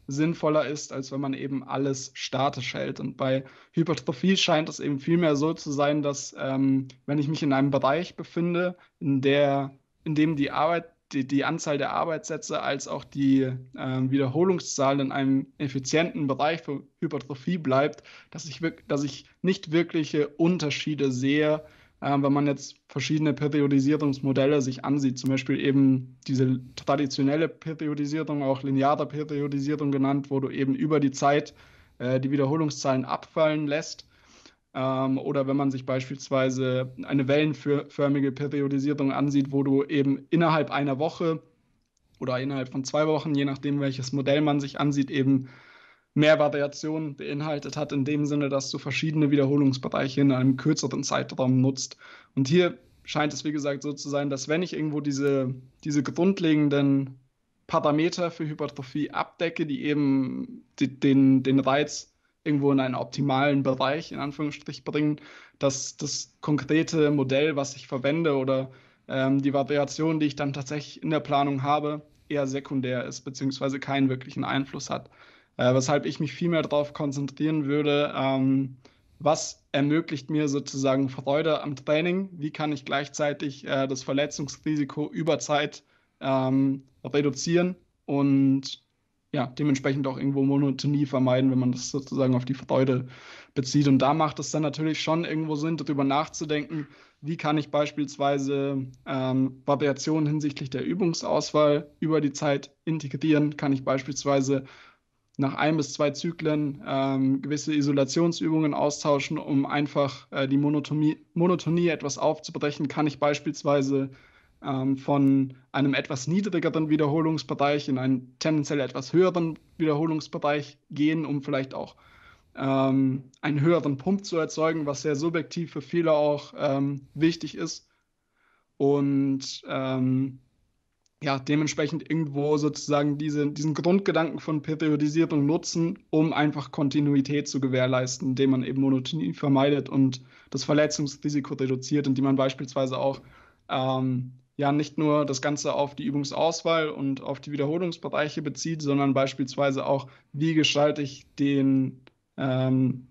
sinnvoller ist, als wenn man eben alles statisch hält. Und bei Hypertrophie scheint es eben vielmehr so zu sein, dass ähm, wenn ich mich in einem Bereich befinde, in, der, in dem die Arbeit, die, die Anzahl der Arbeitssätze als auch die äh, Wiederholungszahl in einem effizienten Bereich für Hypertrophie bleibt, dass ich, dass ich nicht wirkliche Unterschiede sehe äh, wenn man jetzt verschiedene Periodisierungsmodelle sich ansieht, zum Beispiel eben diese traditionelle Periodisierung, auch lineare Periodisierung genannt, wo du eben über die Zeit äh, die Wiederholungszahlen abfallen lässt. Ähm, oder wenn man sich beispielsweise eine wellenförmige Periodisierung ansieht, wo du eben innerhalb einer Woche oder innerhalb von zwei Wochen, je nachdem, welches Modell man sich ansieht, eben mehr Variation beinhaltet hat, in dem Sinne, dass du verschiedene Wiederholungsbereiche in einem kürzeren Zeitraum nutzt. Und hier scheint es, wie gesagt, so zu sein, dass wenn ich irgendwo diese, diese grundlegenden Parameter für Hypertrophie abdecke, die eben die, den, den Reiz irgendwo in einen optimalen Bereich, in Anführungsstrich, bringen, dass das konkrete Modell, was ich verwende oder ähm, die Variation, die ich dann tatsächlich in der Planung habe, eher sekundär ist, beziehungsweise keinen wirklichen Einfluss hat äh, weshalb ich mich viel mehr darauf konzentrieren würde, ähm, was ermöglicht mir sozusagen Freude am Training, wie kann ich gleichzeitig äh, das Verletzungsrisiko über Zeit ähm, reduzieren und ja, dementsprechend auch irgendwo Monotonie vermeiden, wenn man das sozusagen auf die Freude bezieht. Und da macht es dann natürlich schon irgendwo Sinn, darüber nachzudenken, wie kann ich beispielsweise ähm, Variationen hinsichtlich der Übungsauswahl über die Zeit integrieren? Kann ich beispielsweise nach ein bis zwei Zyklen ähm, gewisse Isolationsübungen austauschen, um einfach äh, die Monotomie, Monotonie etwas aufzubrechen, kann ich beispielsweise ähm, von einem etwas niedrigeren Wiederholungsbereich in einen tendenziell etwas höheren Wiederholungsbereich gehen, um vielleicht auch ähm, einen höheren Pump zu erzeugen, was sehr subjektiv für viele auch ähm, wichtig ist. Und ähm, ja, dementsprechend irgendwo sozusagen diese, diesen Grundgedanken von Periodisierung nutzen, um einfach Kontinuität zu gewährleisten, indem man eben Monotonie vermeidet und das Verletzungsrisiko reduziert, indem man beispielsweise auch ähm, ja nicht nur das Ganze auf die Übungsauswahl und auf die Wiederholungsbereiche bezieht, sondern beispielsweise auch, wie gestalte ich den ähm,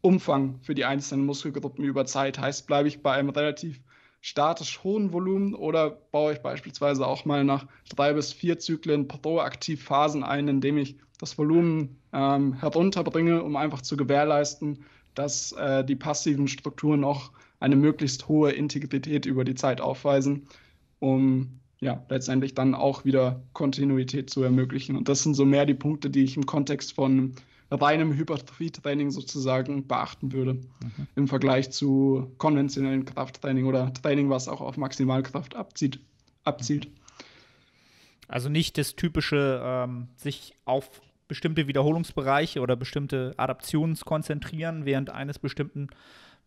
Umfang für die einzelnen Muskelgruppen über Zeit. Heißt, bleibe ich bei einem relativ statisch hohen Volumen oder baue ich beispielsweise auch mal nach drei bis vier Zyklen proaktiv Phasen ein, indem ich das Volumen ähm, herunterbringe, um einfach zu gewährleisten, dass äh, die passiven Strukturen auch eine möglichst hohe Integrität über die Zeit aufweisen, um ja letztendlich dann auch wieder Kontinuität zu ermöglichen. Und das sind so mehr die Punkte, die ich im Kontext von bei einem Hypertrophie-Training sozusagen beachten würde okay. Mhm. im Vergleich zu konventionellen Krafttraining oder Training, was auch auf Maximalkraft abzieht, abzielt. Also nicht das typische ähm, sich auf bestimmte Wiederholungsbereiche oder bestimmte Adaptionen konzentrieren während eines bestimmten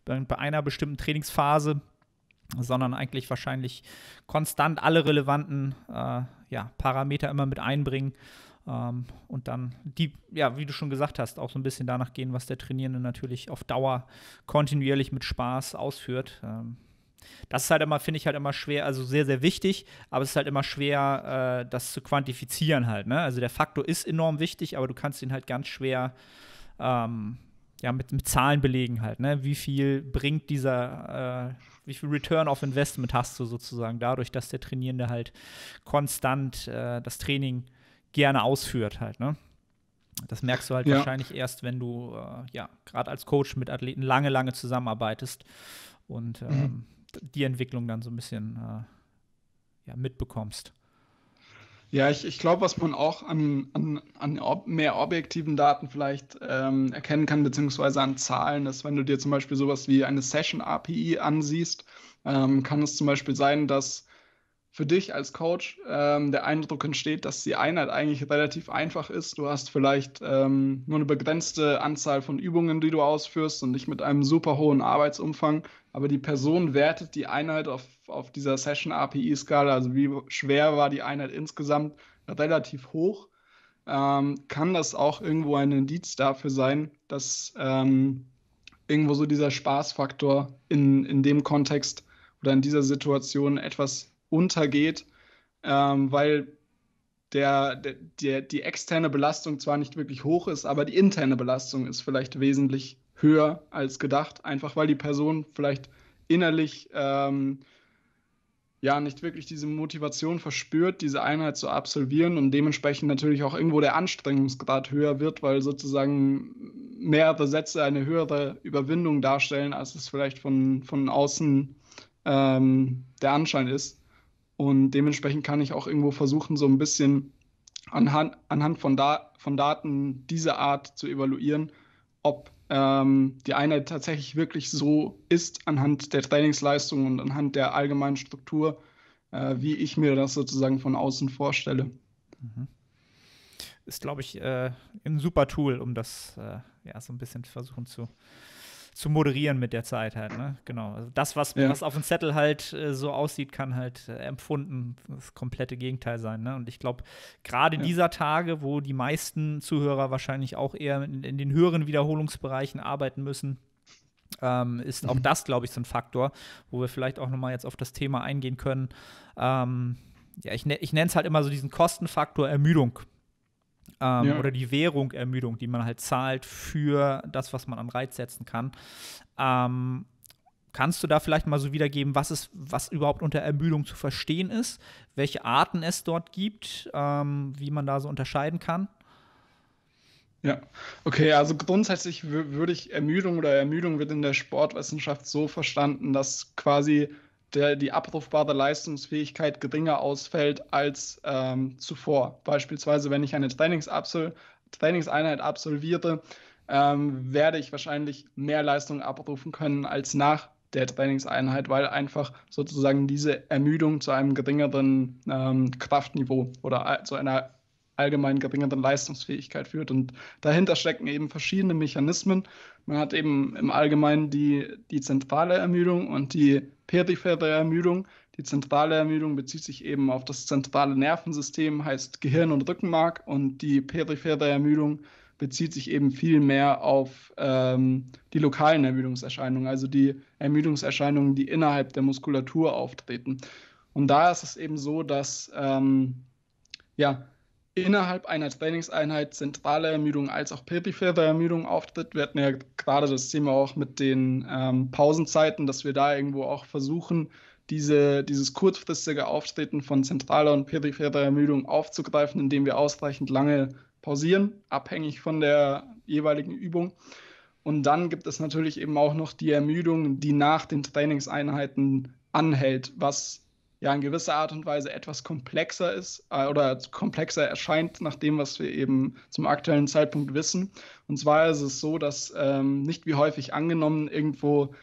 bei einer bestimmten Trainingsphase, sondern eigentlich wahrscheinlich konstant alle relevanten äh, ja, Parameter immer mit einbringen ähm, und dann die, ja, wie du schon gesagt hast, auch so ein bisschen danach gehen, was der Trainierende natürlich auf Dauer kontinuierlich mit Spaß ausführt. Ähm, das ist halt immer, finde ich halt immer schwer, also sehr, sehr wichtig, aber es ist halt immer schwer, äh, das zu quantifizieren halt. Ne? Also der Faktor ist enorm wichtig, aber du kannst ihn halt ganz schwer ähm, ja, mit, mit Zahlen belegen halt. Ne? Wie viel bringt dieser, äh, wie viel Return of Investment hast du sozusagen dadurch, dass der Trainierende halt konstant äh, das Training gerne ausführt halt, ne? Das merkst du halt ja. wahrscheinlich erst, wenn du äh, ja gerade als Coach mit Athleten lange, lange zusammenarbeitest und ähm, mhm. die Entwicklung dann so ein bisschen äh, ja, mitbekommst. Ja, ich, ich glaube, was man auch an, an, an ob, mehr objektiven Daten vielleicht ähm, erkennen kann, beziehungsweise an Zahlen, ist, wenn du dir zum Beispiel sowas wie eine Session-API ansiehst, ähm, kann es zum Beispiel sein, dass für dich als Coach ähm, der Eindruck entsteht, dass die Einheit eigentlich relativ einfach ist. Du hast vielleicht ähm, nur eine begrenzte Anzahl von Übungen, die du ausführst und nicht mit einem super hohen Arbeitsumfang. Aber die Person wertet die Einheit auf, auf dieser Session-API-Skala, also wie schwer war die Einheit insgesamt, relativ hoch. Ähm, kann das auch irgendwo ein Indiz dafür sein, dass ähm, irgendwo so dieser Spaßfaktor in, in dem Kontext oder in dieser Situation etwas untergeht, ähm, weil der, der, die externe Belastung zwar nicht wirklich hoch ist, aber die interne Belastung ist vielleicht wesentlich höher als gedacht, einfach weil die Person vielleicht innerlich ähm, ja nicht wirklich diese Motivation verspürt, diese Einheit zu absolvieren und dementsprechend natürlich auch irgendwo der Anstrengungsgrad höher wird, weil sozusagen mehrere Sätze eine höhere Überwindung darstellen, als es vielleicht von, von außen ähm, der Anschein ist. Und dementsprechend kann ich auch irgendwo versuchen, so ein bisschen anhand, anhand von, da, von Daten diese Art zu evaluieren, ob ähm, die Einheit tatsächlich wirklich so ist anhand der Trainingsleistung und anhand der allgemeinen Struktur, äh, wie ich mir das sozusagen von außen vorstelle. Mhm. ist, glaube ich, äh, ein super Tool, um das äh, ja, so ein bisschen versuchen zu zu moderieren mit der Zeit halt. Ne? Genau. Also das, was, ja. was auf dem Zettel halt äh, so aussieht, kann halt äh, empfunden das komplette Gegenteil sein. Ne? Und ich glaube, gerade ja. dieser Tage, wo die meisten Zuhörer wahrscheinlich auch eher in, in den höheren Wiederholungsbereichen arbeiten müssen, ähm, ist auch mhm. das, glaube ich, so ein Faktor, wo wir vielleicht auch nochmal jetzt auf das Thema eingehen können. Ähm, ja, ich, ne, ich nenne es halt immer so diesen Kostenfaktor Ermüdung. Ähm, ja. Oder die Währung Ermüdung, die man halt zahlt für das, was man an Reiz setzen kann. Ähm, kannst du da vielleicht mal so wiedergeben, was, ist, was überhaupt unter Ermüdung zu verstehen ist, welche Arten es dort gibt, ähm, wie man da so unterscheiden kann? Ja, okay, also grundsätzlich würde ich Ermüdung oder Ermüdung wird in der Sportwissenschaft so verstanden, dass quasi der, die abrufbare Leistungsfähigkeit geringer ausfällt als ähm, zuvor. Beispielsweise, wenn ich eine Trainingsabsol Trainingseinheit absolviere, ähm, werde ich wahrscheinlich mehr Leistung abrufen können als nach der Trainingseinheit, weil einfach sozusagen diese Ermüdung zu einem geringeren ähm, Kraftniveau oder zu einer allgemein geringeren Leistungsfähigkeit führt. Und dahinter stecken eben verschiedene Mechanismen. Man hat eben im Allgemeinen die, die zentrale Ermüdung und die periphere Ermüdung. Die zentrale Ermüdung bezieht sich eben auf das zentrale Nervensystem, heißt Gehirn und Rückenmark. Und die periphere Ermüdung bezieht sich eben viel mehr auf ähm, die lokalen Ermüdungserscheinungen, also die Ermüdungserscheinungen, die innerhalb der Muskulatur auftreten. Und da ist es eben so, dass ähm, ja, innerhalb einer Trainingseinheit zentrale Ermüdung als auch periphere Ermüdung auftritt. Wir hatten ja gerade das Thema auch mit den ähm, Pausenzeiten, dass wir da irgendwo auch versuchen, diese, dieses kurzfristige Auftreten von zentraler und peripherer Ermüdung aufzugreifen, indem wir ausreichend lange pausieren, abhängig von der jeweiligen Übung. Und dann gibt es natürlich eben auch noch die Ermüdung, die nach den Trainingseinheiten anhält, was ja in gewisser Art und Weise etwas komplexer ist äh, oder komplexer erscheint nach dem, was wir eben zum aktuellen Zeitpunkt wissen. Und zwar ist es so, dass ähm, nicht wie häufig angenommen irgendwo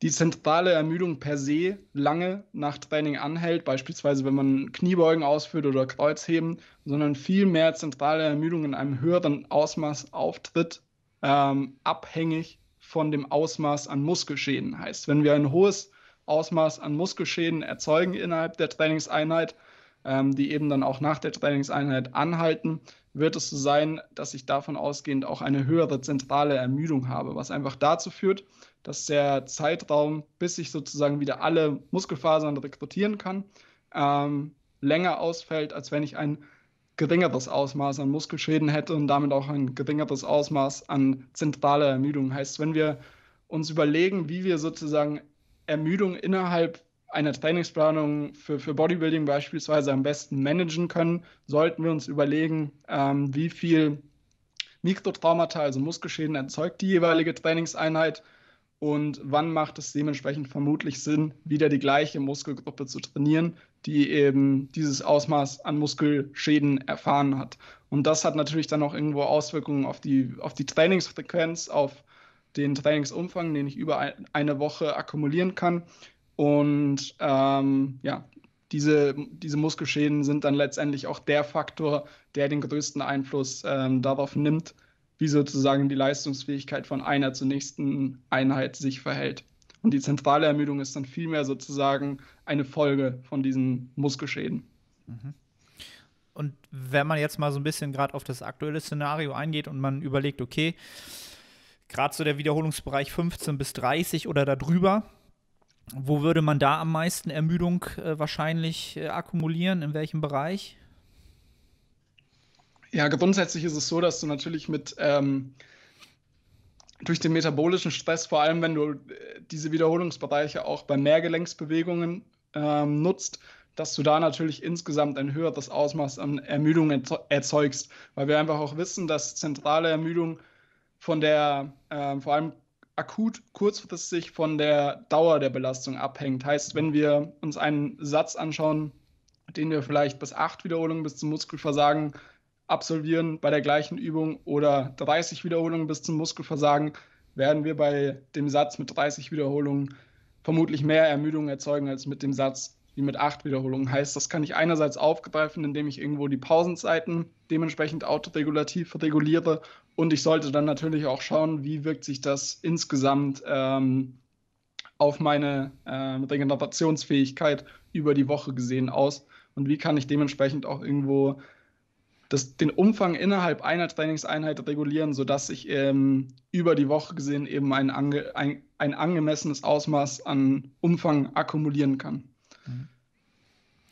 die zentrale Ermüdung per se lange nach Training anhält, beispielsweise wenn man Kniebeugen ausführt oder Kreuzheben, sondern viel mehr zentrale Ermüdung in einem höheren Ausmaß auftritt, ähm, abhängig von dem Ausmaß an Muskelschäden. Heißt, wenn wir ein hohes Ausmaß an Muskelschäden erzeugen innerhalb der Trainingseinheit, ähm, die eben dann auch nach der Trainingseinheit anhalten, wird es so sein, dass ich davon ausgehend auch eine höhere zentrale Ermüdung habe, was einfach dazu führt, dass der Zeitraum, bis ich sozusagen wieder alle Muskelfasern rekrutieren kann, ähm, länger ausfällt, als wenn ich ein geringeres Ausmaß an Muskelschäden hätte und damit auch ein geringeres Ausmaß an zentraler Ermüdung. Heißt, wenn wir uns überlegen, wie wir sozusagen Ermüdung innerhalb einer Trainingsplanung für, für Bodybuilding beispielsweise am besten managen können, sollten wir uns überlegen, ähm, wie viel Mikrotraumata, also Muskelschäden erzeugt die jeweilige Trainingseinheit und wann macht es dementsprechend vermutlich Sinn, wieder die gleiche Muskelgruppe zu trainieren, die eben dieses Ausmaß an Muskelschäden erfahren hat. Und das hat natürlich dann auch irgendwo Auswirkungen auf die, auf die Trainingsfrequenz, auf den Trainingsumfang, den ich über eine Woche akkumulieren kann. Und ähm, ja, diese, diese Muskelschäden sind dann letztendlich auch der Faktor, der den größten Einfluss ähm, darauf nimmt, wie sozusagen die Leistungsfähigkeit von einer zur nächsten Einheit sich verhält. Und die zentrale Ermüdung ist dann vielmehr sozusagen eine Folge von diesen Muskelschäden. Mhm. Und wenn man jetzt mal so ein bisschen gerade auf das aktuelle Szenario eingeht und man überlegt, okay, Gerade so der Wiederholungsbereich 15 bis 30 oder darüber. Wo würde man da am meisten Ermüdung äh, wahrscheinlich äh, akkumulieren? In welchem Bereich? Ja, grundsätzlich ist es so, dass du natürlich mit ähm, durch den metabolischen Stress, vor allem wenn du äh, diese Wiederholungsbereiche auch bei Mehrgelenksbewegungen ähm, nutzt, dass du da natürlich insgesamt ein höheres Ausmaß an Ermüdung erzeugst, weil wir einfach auch wissen, dass zentrale Ermüdung von der, äh, vor allem akut kurzfristig von der Dauer der Belastung abhängt. Heißt, wenn wir uns einen Satz anschauen, den wir vielleicht bis acht Wiederholungen bis zum Muskelversagen absolvieren bei der gleichen Übung oder 30 Wiederholungen bis zum Muskelversagen, werden wir bei dem Satz mit 30 Wiederholungen vermutlich mehr Ermüdung erzeugen als mit dem Satz die mit acht Wiederholungen heißt. Das kann ich einerseits aufgreifen, indem ich irgendwo die Pausenzeiten dementsprechend autoregulativ reguliere. Und ich sollte dann natürlich auch schauen, wie wirkt sich das insgesamt ähm, auf meine äh, Regenerationsfähigkeit über die Woche gesehen aus und wie kann ich dementsprechend auch irgendwo das, den Umfang innerhalb einer Trainingseinheit regulieren, sodass ich ähm, über die Woche gesehen eben ein, ange, ein, ein angemessenes Ausmaß an Umfang akkumulieren kann.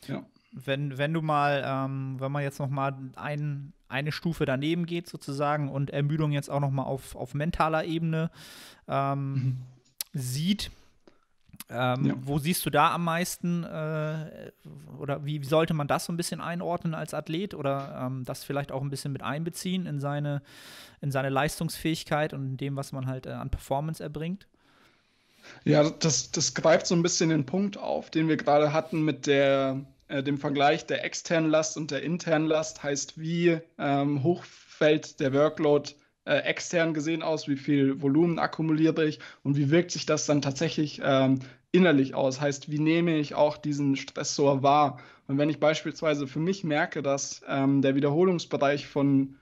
Ja. Wenn, wenn du mal, ähm, wenn man jetzt noch mal ein, eine Stufe daneben geht sozusagen und Ermüdung jetzt auch noch mal auf, auf mentaler Ebene ähm, mhm. sieht, ähm, ja. Wo siehst du da am meisten äh, oder wie sollte man das so ein bisschen einordnen als Athlet oder ähm, das vielleicht auch ein bisschen mit einbeziehen in seine, in seine Leistungsfähigkeit und in dem, was man halt äh, an Performance erbringt? Ja, das, das greift so ein bisschen den Punkt auf, den wir gerade hatten mit der, äh, dem Vergleich der externen Last und der internen Last. Heißt, wie ähm, hoch fällt der Workload äh, extern gesehen aus, wie viel Volumen akkumuliere ich und wie wirkt sich das dann tatsächlich ähm, innerlich aus? Heißt, wie nehme ich auch diesen Stressor wahr? Und wenn ich beispielsweise für mich merke, dass ähm, der Wiederholungsbereich von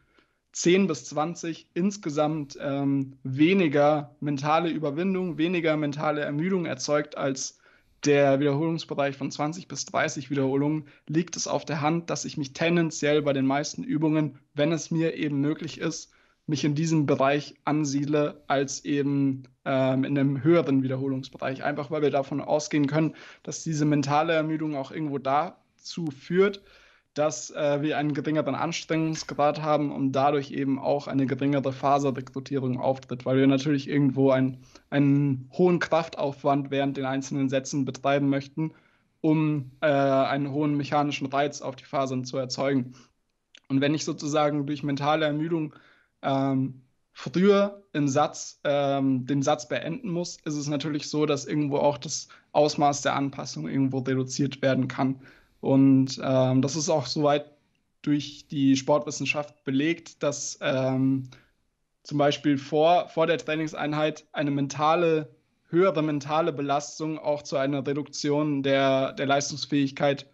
10 bis 20 insgesamt ähm, weniger mentale Überwindung, weniger mentale Ermüdung erzeugt als der Wiederholungsbereich von 20 bis 30 Wiederholungen, liegt es auf der Hand, dass ich mich tendenziell bei den meisten Übungen, wenn es mir eben möglich ist, mich in diesem Bereich ansiedle, als eben ähm, in einem höheren Wiederholungsbereich. Einfach weil wir davon ausgehen können, dass diese mentale Ermüdung auch irgendwo dazu führt, dass äh, wir einen geringeren Anstrengungsgrad haben und dadurch eben auch eine geringere Faserrekrutierung auftritt, weil wir natürlich irgendwo ein, einen hohen Kraftaufwand während den einzelnen Sätzen betreiben möchten, um äh, einen hohen mechanischen Reiz auf die Fasern zu erzeugen. Und wenn ich sozusagen durch mentale Ermüdung ähm, früher im Satz ähm, den Satz beenden muss, ist es natürlich so, dass irgendwo auch das Ausmaß der Anpassung irgendwo reduziert werden kann. Und ähm, das ist auch soweit durch die Sportwissenschaft belegt, dass ähm, zum Beispiel vor, vor der Trainingseinheit eine mentale, höhere mentale Belastung auch zu einer Reduktion der, der Leistungsfähigkeit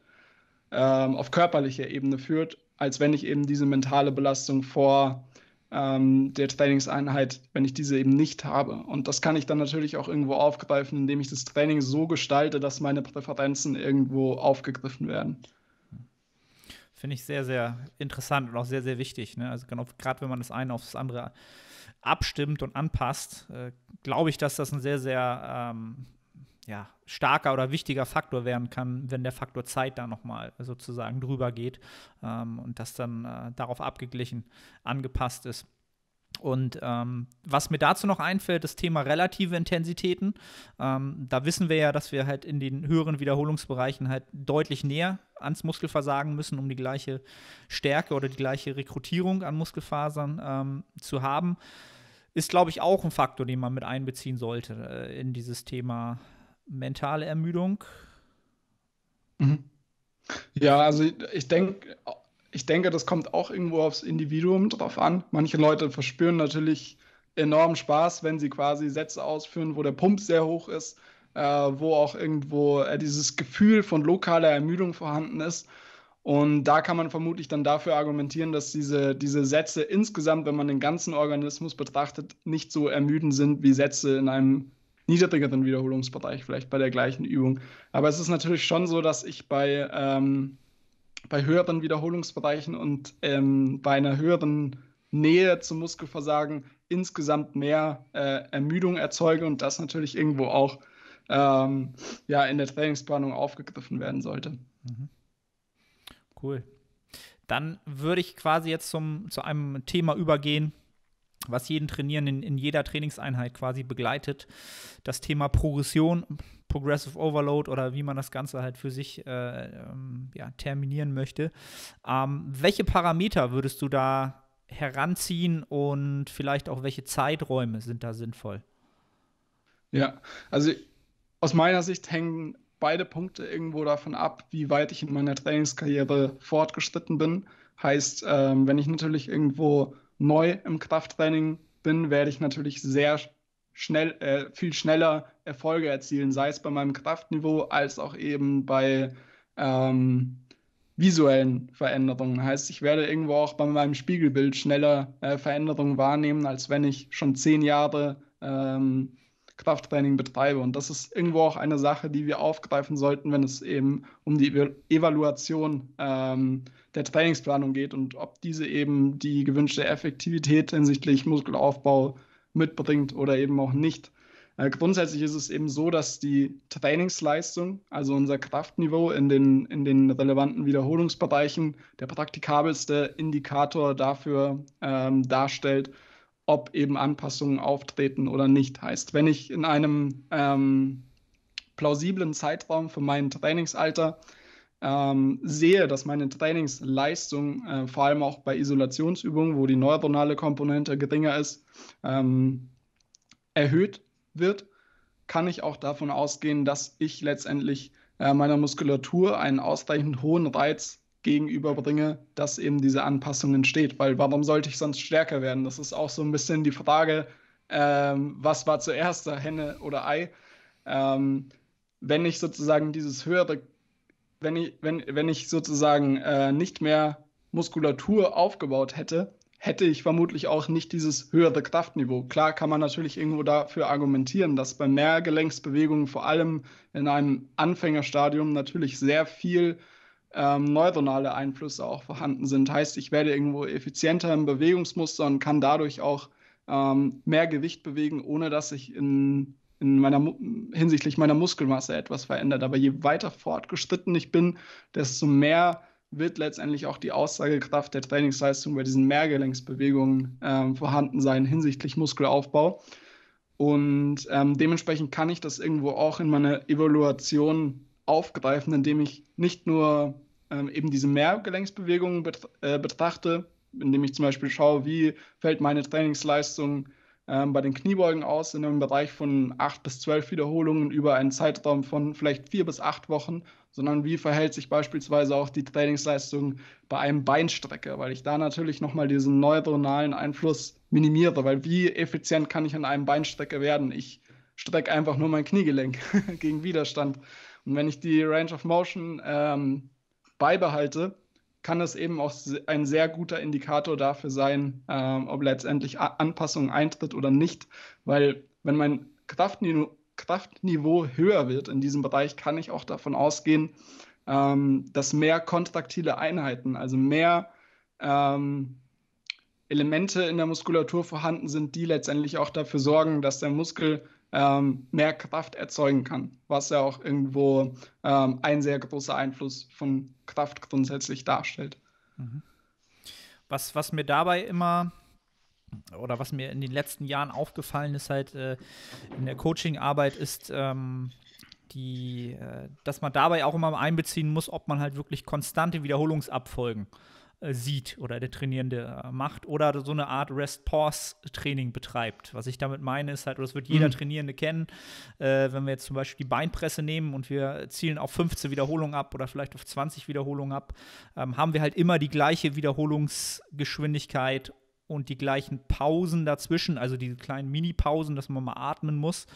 ähm, auf körperlicher Ebene führt, als wenn ich eben diese mentale Belastung vor ähm, der Trainingseinheit, wenn ich diese eben nicht habe. Und das kann ich dann natürlich auch irgendwo aufgreifen, indem ich das Training so gestalte, dass meine Präferenzen irgendwo aufgegriffen werden. Finde ich sehr, sehr interessant und auch sehr, sehr wichtig. Ne? Also genau, gerade wenn man das eine aufs andere abstimmt und anpasst, äh, glaube ich, dass das ein sehr, sehr ähm, ja, starker oder wichtiger Faktor werden kann, wenn der Faktor Zeit da nochmal sozusagen drüber geht ähm, und das dann äh, darauf abgeglichen angepasst ist. Und ähm, was mir dazu noch einfällt, das Thema relative Intensitäten. Ähm, da wissen wir ja, dass wir halt in den höheren Wiederholungsbereichen halt deutlich näher ans Muskelversagen müssen, um die gleiche Stärke oder die gleiche Rekrutierung an Muskelfasern ähm, zu haben. Ist, glaube ich, auch ein Faktor, den man mit einbeziehen sollte äh, in dieses Thema mentale Ermüdung? Mhm. Ja, also ich denke, ich denke, das kommt auch irgendwo aufs Individuum drauf an. Manche Leute verspüren natürlich enormen Spaß, wenn sie quasi Sätze ausführen, wo der Pump sehr hoch ist, äh, wo auch irgendwo äh, dieses Gefühl von lokaler Ermüdung vorhanden ist. Und da kann man vermutlich dann dafür argumentieren, dass diese, diese Sätze insgesamt, wenn man den ganzen Organismus betrachtet, nicht so ermüdend sind wie Sätze in einem niedrigeren Wiederholungsbereich, vielleicht bei der gleichen Übung. Aber es ist natürlich schon so, dass ich bei, ähm, bei höheren Wiederholungsbereichen und ähm, bei einer höheren Nähe zum Muskelversagen insgesamt mehr äh, Ermüdung erzeuge und das natürlich irgendwo auch ähm, ja, in der Trainingsplanung aufgegriffen werden sollte. Mhm. Cool. Dann würde ich quasi jetzt zum, zu einem Thema übergehen, was jeden Trainierenden in, in jeder Trainingseinheit quasi begleitet. Das Thema Progression, Progressive Overload oder wie man das Ganze halt für sich äh, ähm, ja, terminieren möchte. Ähm, welche Parameter würdest du da heranziehen und vielleicht auch welche Zeiträume sind da sinnvoll? Ja, also aus meiner Sicht hängen beide Punkte irgendwo davon ab, wie weit ich in meiner Trainingskarriere fortgeschritten bin. Heißt, ähm, wenn ich natürlich irgendwo neu im Krafttraining bin, werde ich natürlich sehr schnell, äh, viel schneller Erfolge erzielen, sei es bei meinem Kraftniveau als auch eben bei ähm, visuellen Veränderungen. Heißt, ich werde irgendwo auch bei meinem Spiegelbild schneller äh, Veränderungen wahrnehmen, als wenn ich schon zehn Jahre ähm, Krafttraining betreibe. Und das ist irgendwo auch eine Sache, die wir aufgreifen sollten, wenn es eben um die Evaluation ähm, geht der Trainingsplanung geht und ob diese eben die gewünschte Effektivität hinsichtlich Muskelaufbau mitbringt oder eben auch nicht. Äh, grundsätzlich ist es eben so, dass die Trainingsleistung, also unser Kraftniveau in den, in den relevanten Wiederholungsbereichen, der praktikabelste Indikator dafür ähm, darstellt, ob eben Anpassungen auftreten oder nicht. Heißt, wenn ich in einem ähm, plausiblen Zeitraum für mein Trainingsalter ähm, sehe, dass meine Trainingsleistung, äh, vor allem auch bei Isolationsübungen, wo die neuronale Komponente geringer ist, ähm, erhöht wird, kann ich auch davon ausgehen, dass ich letztendlich äh, meiner Muskulatur einen ausreichend hohen Reiz gegenüberbringe, dass eben diese Anpassung entsteht. Weil warum sollte ich sonst stärker werden? Das ist auch so ein bisschen die Frage, ähm, was war zuerst, Henne oder Ei? Ähm, wenn ich sozusagen dieses höhere wenn ich, wenn, wenn ich sozusagen äh, nicht mehr Muskulatur aufgebaut hätte, hätte ich vermutlich auch nicht dieses höhere Kraftniveau. Klar kann man natürlich irgendwo dafür argumentieren, dass bei mehr Gelenksbewegungen, vor allem in einem Anfängerstadium natürlich sehr viel ähm, neuronale Einflüsse auch vorhanden sind. Heißt, ich werde irgendwo effizienter im Bewegungsmuster und kann dadurch auch ähm, mehr Gewicht bewegen, ohne dass ich in in meiner, hinsichtlich meiner Muskelmasse etwas verändert. Aber je weiter fortgeschritten ich bin, desto mehr wird letztendlich auch die Aussagekraft der Trainingsleistung bei diesen Mehrgelenksbewegungen äh, vorhanden sein hinsichtlich Muskelaufbau. Und ähm, dementsprechend kann ich das irgendwo auch in meiner Evaluation aufgreifen, indem ich nicht nur ähm, eben diese Mehrgelenksbewegungen bet äh, betrachte, indem ich zum Beispiel schaue, wie fällt meine Trainingsleistung ähm, bei den Kniebeugen aus in einem Bereich von acht bis zwölf Wiederholungen über einen Zeitraum von vielleicht vier bis acht Wochen, sondern wie verhält sich beispielsweise auch die Trainingsleistung bei einem Beinstrecker, weil ich da natürlich nochmal diesen neuronalen Einfluss minimiere, weil wie effizient kann ich an einem Beinstrecker werden? Ich strecke einfach nur mein Kniegelenk gegen Widerstand. Und wenn ich die Range of Motion ähm, beibehalte, kann es eben auch ein sehr guter Indikator dafür sein, ähm, ob letztendlich Anpassung eintritt oder nicht. Weil wenn mein Kraftniveau, Kraftniveau höher wird in diesem Bereich, kann ich auch davon ausgehen, ähm, dass mehr kontraktile Einheiten, also mehr ähm, Elemente in der Muskulatur vorhanden sind, die letztendlich auch dafür sorgen, dass der Muskel ähm, mehr Kraft erzeugen kann, was ja auch irgendwo ähm, ein sehr großer Einfluss von Kraft grundsätzlich darstellt. Mhm. Was, was mir dabei immer oder was mir in den letzten Jahren aufgefallen ist, halt äh, in der Coachingarbeit ist, ähm, die, äh, dass man dabei auch immer einbeziehen muss, ob man halt wirklich konstante Wiederholungsabfolgen äh, äh, sieht oder der Trainierende äh, macht oder so eine Art Rest-Pause-Training betreibt. Was ich damit meine, ist halt, oder das wird jeder mhm. Trainierende kennen, äh, wenn wir jetzt zum Beispiel die Beinpresse nehmen und wir zielen auf 15 Wiederholungen ab oder vielleicht auf 20 Wiederholungen ab, ähm, haben wir halt immer die gleiche Wiederholungsgeschwindigkeit und die gleichen Pausen dazwischen, also diese kleinen Mini-Pausen, dass man mal atmen muss.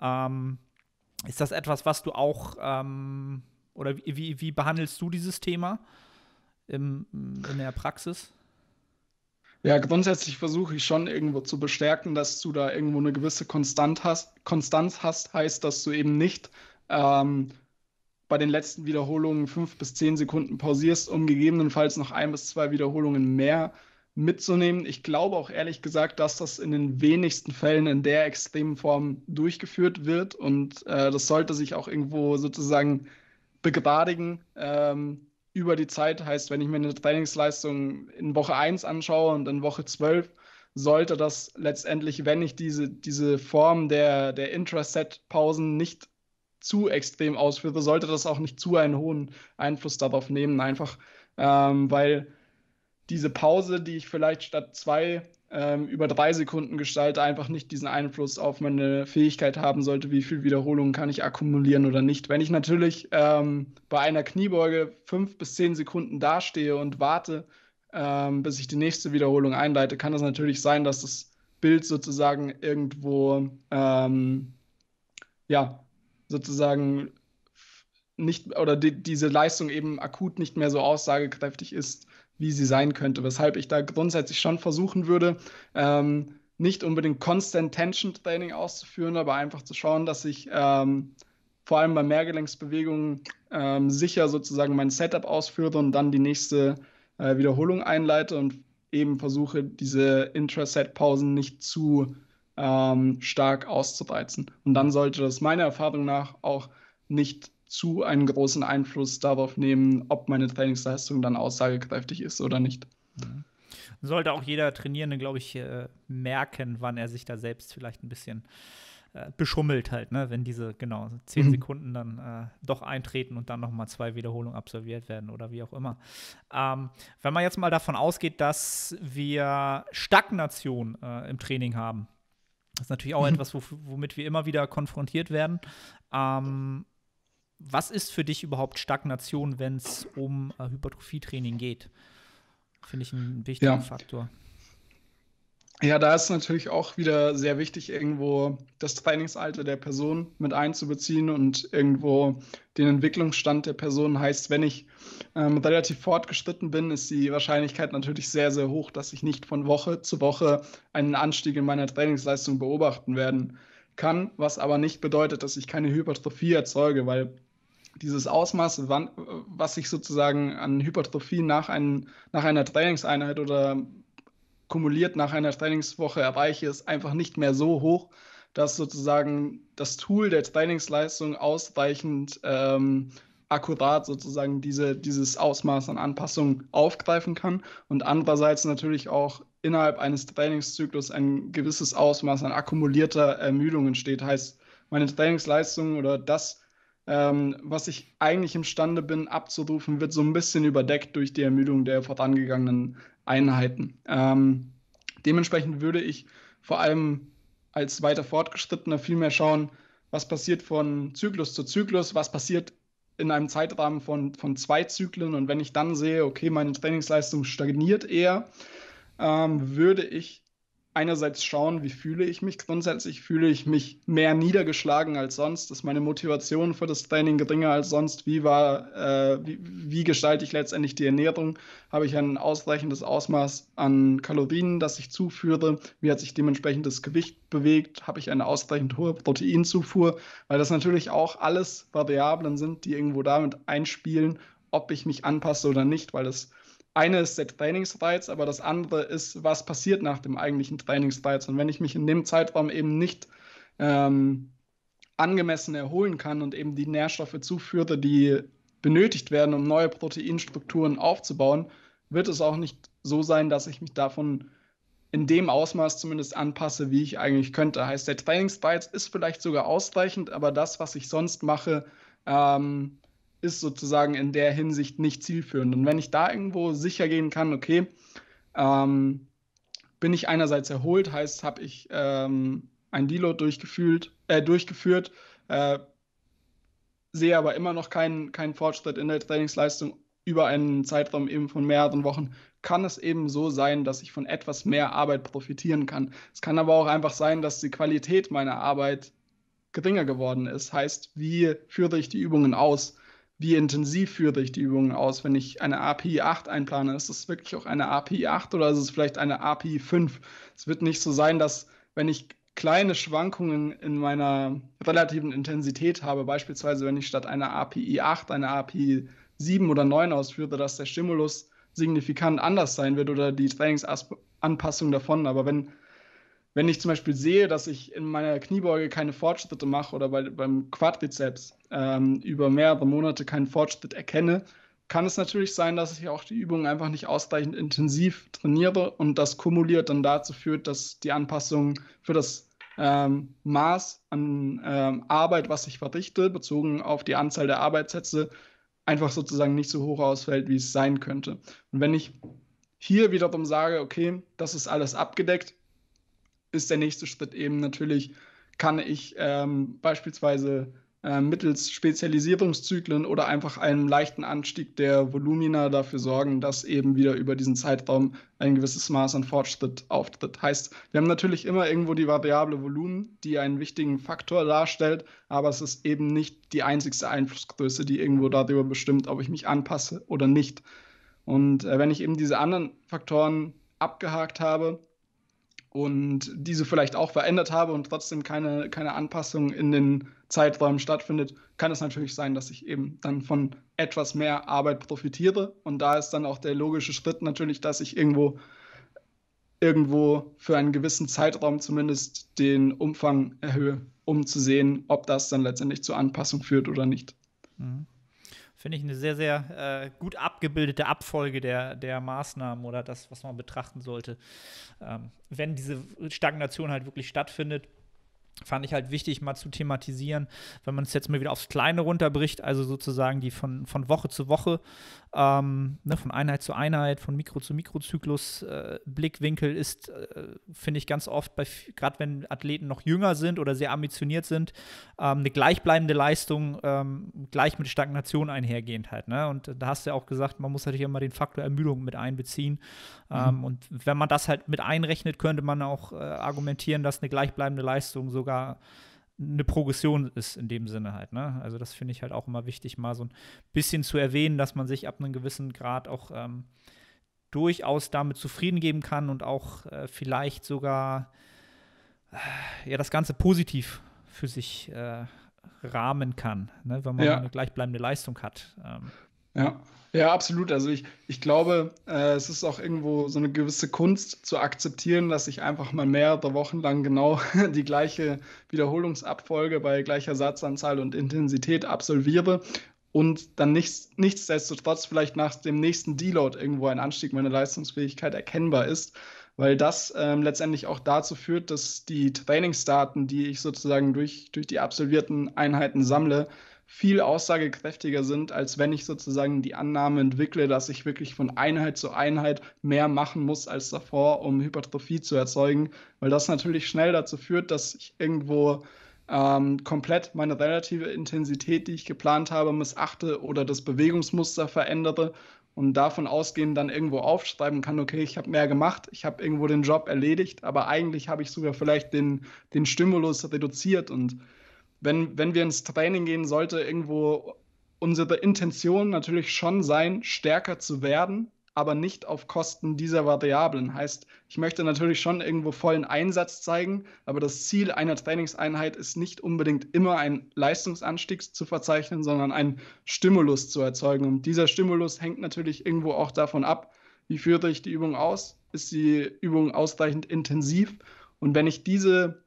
Ähm, ist das etwas, was du auch ähm, oder wie, wie behandelst du dieses Thema? im, in der Praxis? Ja, grundsätzlich versuche ich schon irgendwo zu bestärken, dass du da irgendwo eine gewisse Konstant hast. Konstanz hast, heißt, dass du eben nicht ähm, bei den letzten Wiederholungen fünf bis zehn Sekunden pausierst, um gegebenenfalls noch ein bis zwei Wiederholungen mehr mitzunehmen. Ich glaube auch ehrlich gesagt, dass das in den wenigsten Fällen in der extremen Form durchgeführt wird und äh, das sollte sich auch irgendwo sozusagen begradigen. Ähm, über die Zeit. Heißt, wenn ich mir eine Trainingsleistung in Woche 1 anschaue und in Woche 12, sollte das letztendlich, wenn ich diese, diese Form der, der Intraset-Pausen nicht zu extrem ausführe, sollte das auch nicht zu einen hohen Einfluss darauf nehmen. Einfach, ähm, weil diese Pause, die ich vielleicht statt zwei ähm, über drei Sekunden Gestalte einfach nicht diesen Einfluss auf meine Fähigkeit haben sollte, wie viel Wiederholungen kann ich akkumulieren oder nicht. Wenn ich natürlich ähm, bei einer Kniebeuge fünf bis zehn Sekunden dastehe und warte, ähm, bis ich die nächste Wiederholung einleite, kann es natürlich sein, dass das Bild sozusagen irgendwo, ähm, ja, sozusagen nicht oder die, diese Leistung eben akut nicht mehr so aussagekräftig ist wie sie sein könnte, weshalb ich da grundsätzlich schon versuchen würde, ähm, nicht unbedingt Constant Tension Training auszuführen, aber einfach zu schauen, dass ich ähm, vor allem bei Mehrgelenksbewegungen ähm, sicher sozusagen mein Setup ausführe und dann die nächste äh, Wiederholung einleite und eben versuche, diese Intraset-Pausen nicht zu ähm, stark auszureizen. Und dann sollte das meiner Erfahrung nach auch nicht zu einen großen Einfluss darauf nehmen, ob meine Trainingsleistung dann aussagekräftig ist oder nicht. Mhm. Sollte auch jeder Trainierende, glaube ich, äh, merken, wann er sich da selbst vielleicht ein bisschen äh, beschummelt halt, ne? wenn diese genau zehn mhm. Sekunden dann äh, doch eintreten und dann nochmal zwei Wiederholungen absolviert werden oder wie auch immer. Ähm, wenn man jetzt mal davon ausgeht, dass wir Stagnation äh, im Training haben, das ist natürlich auch mhm. etwas, womit wir immer wieder konfrontiert werden. Ähm, was ist für dich überhaupt Stagnation, wenn es um äh, Hypertrophietraining geht? Finde ich einen wichtigen ja. Faktor. Ja, da ist natürlich auch wieder sehr wichtig, irgendwo das Trainingsalter der Person mit einzubeziehen und irgendwo den Entwicklungsstand der Person. Heißt, wenn ich ähm, relativ fortgeschritten bin, ist die Wahrscheinlichkeit natürlich sehr, sehr hoch, dass ich nicht von Woche zu Woche einen Anstieg in meiner Trainingsleistung beobachten werden kann, was aber nicht bedeutet, dass ich keine Hypertrophie erzeuge, weil dieses Ausmaß, wann, äh, was sich sozusagen an Hypertrophie nach, ein, nach einer Trainingseinheit oder kumuliert nach einer Trainingswoche erreiche, ist einfach nicht mehr so hoch, dass sozusagen das Tool der Trainingsleistung ausreichend ähm, akkurat sozusagen diese, dieses Ausmaß an Anpassung aufgreifen kann und andererseits natürlich auch innerhalb eines Trainingszyklus ein gewisses Ausmaß an akkumulierter Ermüdung entsteht. Heißt, meine Trainingsleistung oder das, ähm, was ich eigentlich imstande bin abzurufen, wird so ein bisschen überdeckt durch die Ermüdung der vorangegangenen Einheiten. Ähm, dementsprechend würde ich vor allem als weiter fortgeschrittener viel mehr schauen, was passiert von Zyklus zu Zyklus, was passiert in einem Zeitrahmen von, von zwei Zyklen. Und wenn ich dann sehe, okay, meine Trainingsleistung stagniert eher, ähm, würde ich einerseits schauen, wie fühle ich mich grundsätzlich, fühle ich mich mehr niedergeschlagen als sonst, ist meine Motivation für das Training geringer als sonst, wie war, äh, wie, wie, gestalte ich letztendlich die Ernährung, habe ich ein ausreichendes Ausmaß an Kalorien, das ich zuführe, wie hat sich dementsprechend das Gewicht bewegt, habe ich eine ausreichend hohe Proteinzufuhr, weil das natürlich auch alles Variablen sind, die irgendwo damit einspielen, ob ich mich anpasse oder nicht, weil das eine ist der Trainingsreiz, aber das andere ist, was passiert nach dem eigentlichen Trainingsreiz. Und wenn ich mich in dem Zeitraum eben nicht ähm, angemessen erholen kann und eben die Nährstoffe zuführe, die benötigt werden, um neue Proteinstrukturen aufzubauen, wird es auch nicht so sein, dass ich mich davon in dem Ausmaß zumindest anpasse, wie ich eigentlich könnte. Heißt, der Trainingsreiz ist vielleicht sogar ausreichend, aber das, was ich sonst mache, ähm, ist sozusagen in der Hinsicht nicht zielführend. Und wenn ich da irgendwo sicher gehen kann, okay, ähm, bin ich einerseits erholt, heißt, habe ich ähm, ein Deload durchgeführt, äh, durchgeführt äh, sehe aber immer noch keinen, keinen Fortschritt in der Trainingsleistung über einen Zeitraum eben von mehreren Wochen, kann es eben so sein, dass ich von etwas mehr Arbeit profitieren kann. Es kann aber auch einfach sein, dass die Qualität meiner Arbeit geringer geworden ist. Heißt, wie führe ich die Übungen aus? wie intensiv führe ich die Übungen aus? Wenn ich eine API 8 einplane, ist es wirklich auch eine API 8 oder ist es vielleicht eine API 5? Es wird nicht so sein, dass wenn ich kleine Schwankungen in meiner relativen Intensität habe, beispielsweise wenn ich statt einer API 8 eine API 7 oder 9 ausführe, dass der Stimulus signifikant anders sein wird oder die Trainingsanpassung davon. Aber wenn, wenn ich zum Beispiel sehe, dass ich in meiner Kniebeuge keine Fortschritte mache oder bei, beim Quadrizeps, ähm, über mehrere Monate keinen Fortschritt erkenne, kann es natürlich sein, dass ich auch die Übung einfach nicht ausreichend intensiv trainiere und das kumuliert dann dazu führt, dass die Anpassung für das ähm, Maß an ähm, Arbeit, was ich verrichte, bezogen auf die Anzahl der Arbeitssätze, einfach sozusagen nicht so hoch ausfällt, wie es sein könnte. Und wenn ich hier wiederum sage, okay, das ist alles abgedeckt, ist der nächste Schritt eben natürlich, kann ich ähm, beispielsweise äh, mittels Spezialisierungszyklen oder einfach einem leichten Anstieg der Volumina dafür sorgen, dass eben wieder über diesen Zeitraum ein gewisses Maß an Fortschritt auftritt. Heißt, wir haben natürlich immer irgendwo die Variable Volumen, die einen wichtigen Faktor darstellt, aber es ist eben nicht die einzigste Einflussgröße, die irgendwo darüber bestimmt, ob ich mich anpasse oder nicht. Und äh, wenn ich eben diese anderen Faktoren abgehakt habe, und diese vielleicht auch verändert habe und trotzdem keine, keine Anpassung in den Zeitraum stattfindet, kann es natürlich sein, dass ich eben dann von etwas mehr Arbeit profitiere. Und da ist dann auch der logische Schritt natürlich, dass ich irgendwo irgendwo für einen gewissen Zeitraum zumindest den Umfang erhöhe, um zu sehen, ob das dann letztendlich zur Anpassung führt oder nicht. Mhm. Finde ich eine sehr, sehr äh, gut abgebildete Abfolge der, der Maßnahmen oder das, was man betrachten sollte. Ähm, wenn diese Stagnation halt wirklich stattfindet, fand ich halt wichtig, mal zu thematisieren, wenn man es jetzt mal wieder aufs Kleine runterbricht, also sozusagen die von, von Woche zu Woche, ähm, ne, von Einheit zu Einheit, von Mikro zu Mikrozyklus äh, Blickwinkel ist, äh, finde ich ganz oft, gerade wenn Athleten noch jünger sind oder sehr ambitioniert sind, ähm, eine gleichbleibende Leistung ähm, gleich mit Stagnation einhergehend halt. Ne? Und da hast du ja auch gesagt, man muss natürlich immer den Faktor Ermüdung mit einbeziehen. Mhm. Ähm, und wenn man das halt mit einrechnet, könnte man auch äh, argumentieren, dass eine gleichbleibende Leistung sogar eine Progression ist in dem Sinne halt. Ne? Also das finde ich halt auch immer wichtig, mal so ein bisschen zu erwähnen, dass man sich ab einem gewissen Grad auch ähm, durchaus damit zufrieden geben kann und auch äh, vielleicht sogar äh, ja das Ganze positiv für sich äh, rahmen kann, ne? wenn man ja. eine gleichbleibende Leistung hat. Ähm. Ja. Ja, absolut. Also ich, ich glaube, äh, es ist auch irgendwo so eine gewisse Kunst zu akzeptieren, dass ich einfach mal mehrere Wochen lang genau die gleiche Wiederholungsabfolge bei gleicher Satzanzahl und Intensität absolviere und dann nichts, nichtsdestotrotz vielleicht nach dem nächsten Deload irgendwo ein Anstieg meiner Leistungsfähigkeit erkennbar ist, weil das ähm, letztendlich auch dazu führt, dass die Trainingsdaten, die ich sozusagen durch, durch die absolvierten Einheiten sammle, viel aussagekräftiger sind, als wenn ich sozusagen die Annahme entwickle, dass ich wirklich von Einheit zu Einheit mehr machen muss als davor, um Hypertrophie zu erzeugen, weil das natürlich schnell dazu führt, dass ich irgendwo ähm, komplett meine relative Intensität, die ich geplant habe, missachte oder das Bewegungsmuster verändere und davon ausgehend dann irgendwo aufschreiben kann, okay, ich habe mehr gemacht, ich habe irgendwo den Job erledigt, aber eigentlich habe ich sogar vielleicht den, den Stimulus reduziert und wenn, wenn wir ins Training gehen, sollte irgendwo unsere Intention natürlich schon sein, stärker zu werden, aber nicht auf Kosten dieser Variablen. Heißt, ich möchte natürlich schon irgendwo vollen Einsatz zeigen, aber das Ziel einer Trainingseinheit ist nicht unbedingt immer ein Leistungsanstieg zu verzeichnen, sondern einen Stimulus zu erzeugen. Und dieser Stimulus hängt natürlich irgendwo auch davon ab, wie führe ich die Übung aus? Ist die Übung ausreichend intensiv? Und wenn ich diese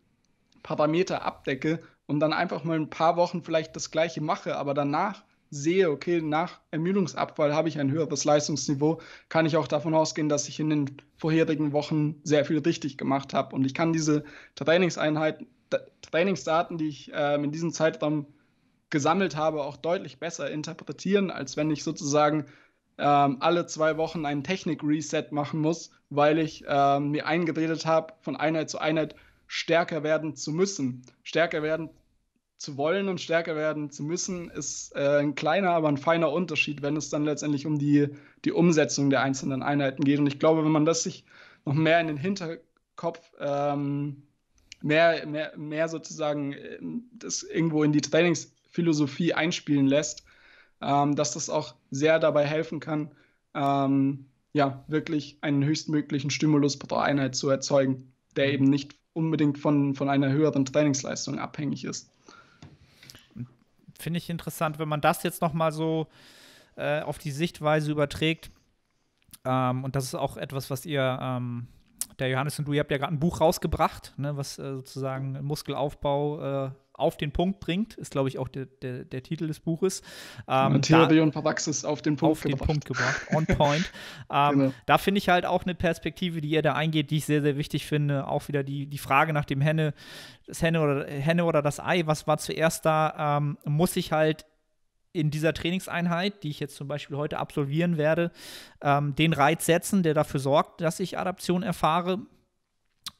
Parameter abdecke, und dann einfach mal ein paar Wochen vielleicht das Gleiche mache, aber danach sehe, okay, nach Ermüdungsabfall habe ich ein höheres Leistungsniveau, kann ich auch davon ausgehen, dass ich in den vorherigen Wochen sehr viel richtig gemacht habe. Und ich kann diese Trainingseinheiten, Trainingsdaten, die ich äh, in diesem Zeitraum gesammelt habe, auch deutlich besser interpretieren, als wenn ich sozusagen ähm, alle zwei Wochen einen Technik-Reset machen muss, weil ich ähm, mir eingeredet habe, von Einheit zu Einheit stärker werden zu müssen. Stärker werden zu wollen und stärker werden zu müssen, ist äh, ein kleiner, aber ein feiner Unterschied, wenn es dann letztendlich um die, die Umsetzung der einzelnen Einheiten geht. Und ich glaube, wenn man das sich noch mehr in den Hinterkopf, ähm, mehr, mehr, mehr sozusagen äh, das irgendwo in die Trainingsphilosophie einspielen lässt, ähm, dass das auch sehr dabei helfen kann, ähm, ja, wirklich einen höchstmöglichen Stimulus pro Einheit zu erzeugen, der mhm. eben nicht unbedingt von, von einer höheren Trainingsleistung abhängig ist finde ich interessant, wenn man das jetzt noch mal so äh, auf die Sichtweise überträgt. Ähm, und das ist auch etwas, was ihr, ähm, der Johannes und du, ihr habt ja gerade ein Buch rausgebracht, ne, was äh, sozusagen Muskelaufbau äh, auf den Punkt bringt, ist, glaube ich, auch der, der, der Titel des Buches. Ähm, Theorie da, und Praxis auf den Punkt auf gebracht. Auf den Punkt gebracht, on point. ähm, genau. Da finde ich halt auch eine Perspektive, die ihr da eingeht, die ich sehr, sehr wichtig finde. Auch wieder die, die Frage nach dem Henne, das Henne oder, Henne oder das Ei, was war zuerst da? Ähm, muss ich halt in dieser Trainingseinheit, die ich jetzt zum Beispiel heute absolvieren werde, ähm, den Reiz setzen, der dafür sorgt, dass ich Adaption erfahre?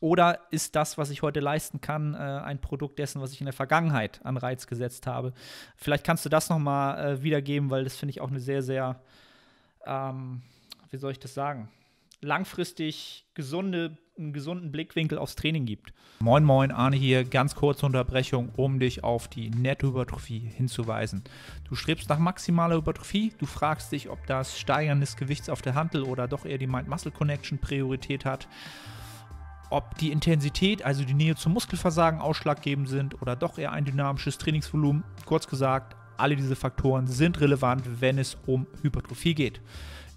Oder ist das, was ich heute leisten kann, äh, ein Produkt dessen, was ich in der Vergangenheit an Reiz gesetzt habe? Vielleicht kannst du das nochmal äh, wiedergeben, weil das finde ich auch eine sehr, sehr, ähm, wie soll ich das sagen, langfristig gesunde einen gesunden Blickwinkel aufs Training gibt. Moin, moin, Arne hier. Ganz kurze Unterbrechung, um dich auf die Nettohypertrophie hinzuweisen. Du strebst nach maximaler Hypertrophie. Du fragst dich, ob das Steigern des Gewichts auf der Hantel oder doch eher die Mind-Muscle-Connection Priorität hat ob die Intensität, also die Nähe zum Muskelversagen ausschlaggebend sind oder doch eher ein dynamisches Trainingsvolumen. Kurz gesagt, alle diese Faktoren sind relevant, wenn es um Hypertrophie geht.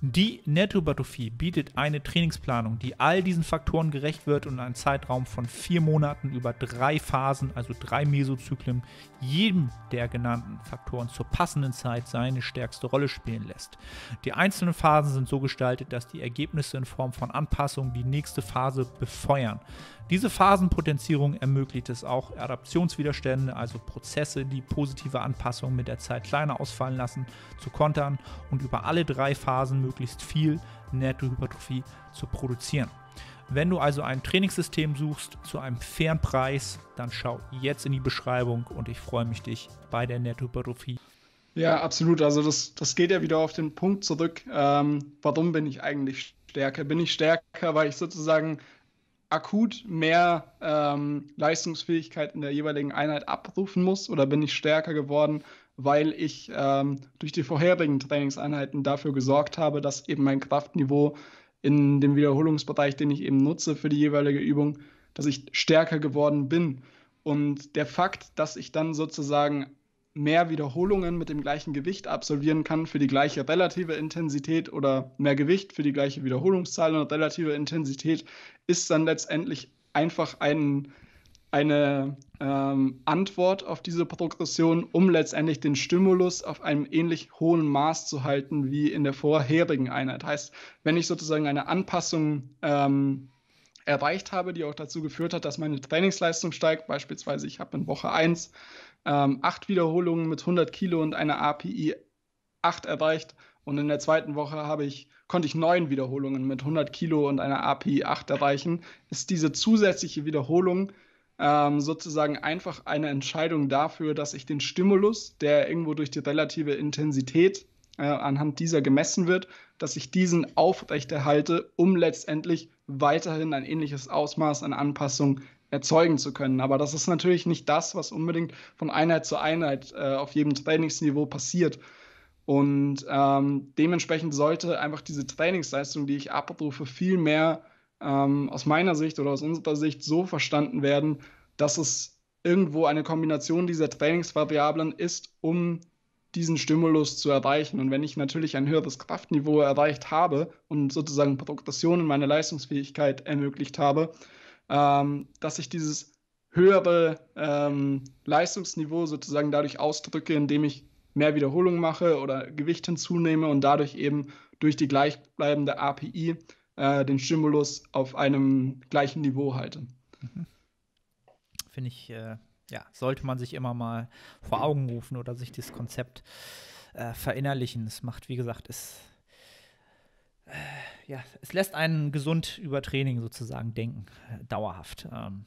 Die Nettobatrophie bietet eine Trainingsplanung, die all diesen Faktoren gerecht wird und einen Zeitraum von vier Monaten über drei Phasen, also drei Mesozyklen, jedem der genannten Faktoren zur passenden Zeit seine stärkste Rolle spielen lässt. Die einzelnen Phasen sind so gestaltet, dass die Ergebnisse in Form von Anpassungen die nächste Phase befeuern. Diese Phasenpotenzierung ermöglicht es auch, Adaptionswiderstände, also Prozesse, die positive Anpassungen mit der Zeit kleiner ausfallen lassen, zu kontern und über alle drei Phasen möglichst viel Nettohypertrophie zu produzieren. Wenn du also ein Trainingssystem suchst zu einem fairen Preis, dann schau jetzt in die Beschreibung und ich freue mich, dich bei der Nettohypertrophie. Ja, absolut. Also das, das geht ja wieder auf den Punkt zurück. Ähm, warum bin ich eigentlich stärker? Bin ich stärker, weil ich sozusagen akut mehr ähm, Leistungsfähigkeit in der jeweiligen Einheit abrufen muss oder bin ich stärker geworden, weil ich ähm, durch die vorherigen Trainingseinheiten dafür gesorgt habe, dass eben mein Kraftniveau in dem Wiederholungsbereich, den ich eben nutze für die jeweilige Übung, dass ich stärker geworden bin. Und der Fakt, dass ich dann sozusagen mehr Wiederholungen mit dem gleichen Gewicht absolvieren kann für die gleiche relative Intensität oder mehr Gewicht für die gleiche Wiederholungszahl und relative Intensität ist dann letztendlich einfach ein, eine ähm, Antwort auf diese Progression, um letztendlich den Stimulus auf einem ähnlich hohen Maß zu halten wie in der vorherigen Einheit. Heißt, wenn ich sozusagen eine Anpassung ähm, erreicht habe, die auch dazu geführt hat, dass meine Trainingsleistung steigt, beispielsweise ich habe in Woche 1 ähm, acht Wiederholungen mit 100 Kilo und einer API 8 erreicht. Und in der zweiten Woche habe ich, konnte ich neun Wiederholungen mit 100 Kilo und einer API 8 erreichen. Ist diese zusätzliche Wiederholung ähm, sozusagen einfach eine Entscheidung dafür, dass ich den Stimulus, der irgendwo durch die relative Intensität äh, anhand dieser gemessen wird, dass ich diesen aufrechterhalte, um letztendlich weiterhin ein ähnliches Ausmaß an Anpassung erzeugen zu können. Aber das ist natürlich nicht das, was unbedingt von Einheit zu Einheit äh, auf jedem Trainingsniveau passiert. Und ähm, dementsprechend sollte einfach diese Trainingsleistung, die ich abrufe, viel mehr ähm, aus meiner Sicht oder aus unserer Sicht so verstanden werden, dass es irgendwo eine Kombination dieser Trainingsvariablen ist, um diesen Stimulus zu erreichen. Und wenn ich natürlich ein höheres Kraftniveau erreicht habe und sozusagen Progression in meiner Leistungsfähigkeit ermöglicht habe, ähm, dass ich dieses höhere ähm, Leistungsniveau sozusagen dadurch ausdrücke, indem ich mehr Wiederholungen mache oder Gewicht hinzunehme und dadurch eben durch die gleichbleibende API äh, den Stimulus auf einem gleichen Niveau halte. Mhm. Finde ich, äh, ja, sollte man sich immer mal vor Augen rufen oder sich dieses Konzept äh, verinnerlichen. Es macht, wie gesagt, es. Äh, ja, es lässt einen gesund über Training sozusagen denken, äh, dauerhaft. Ähm,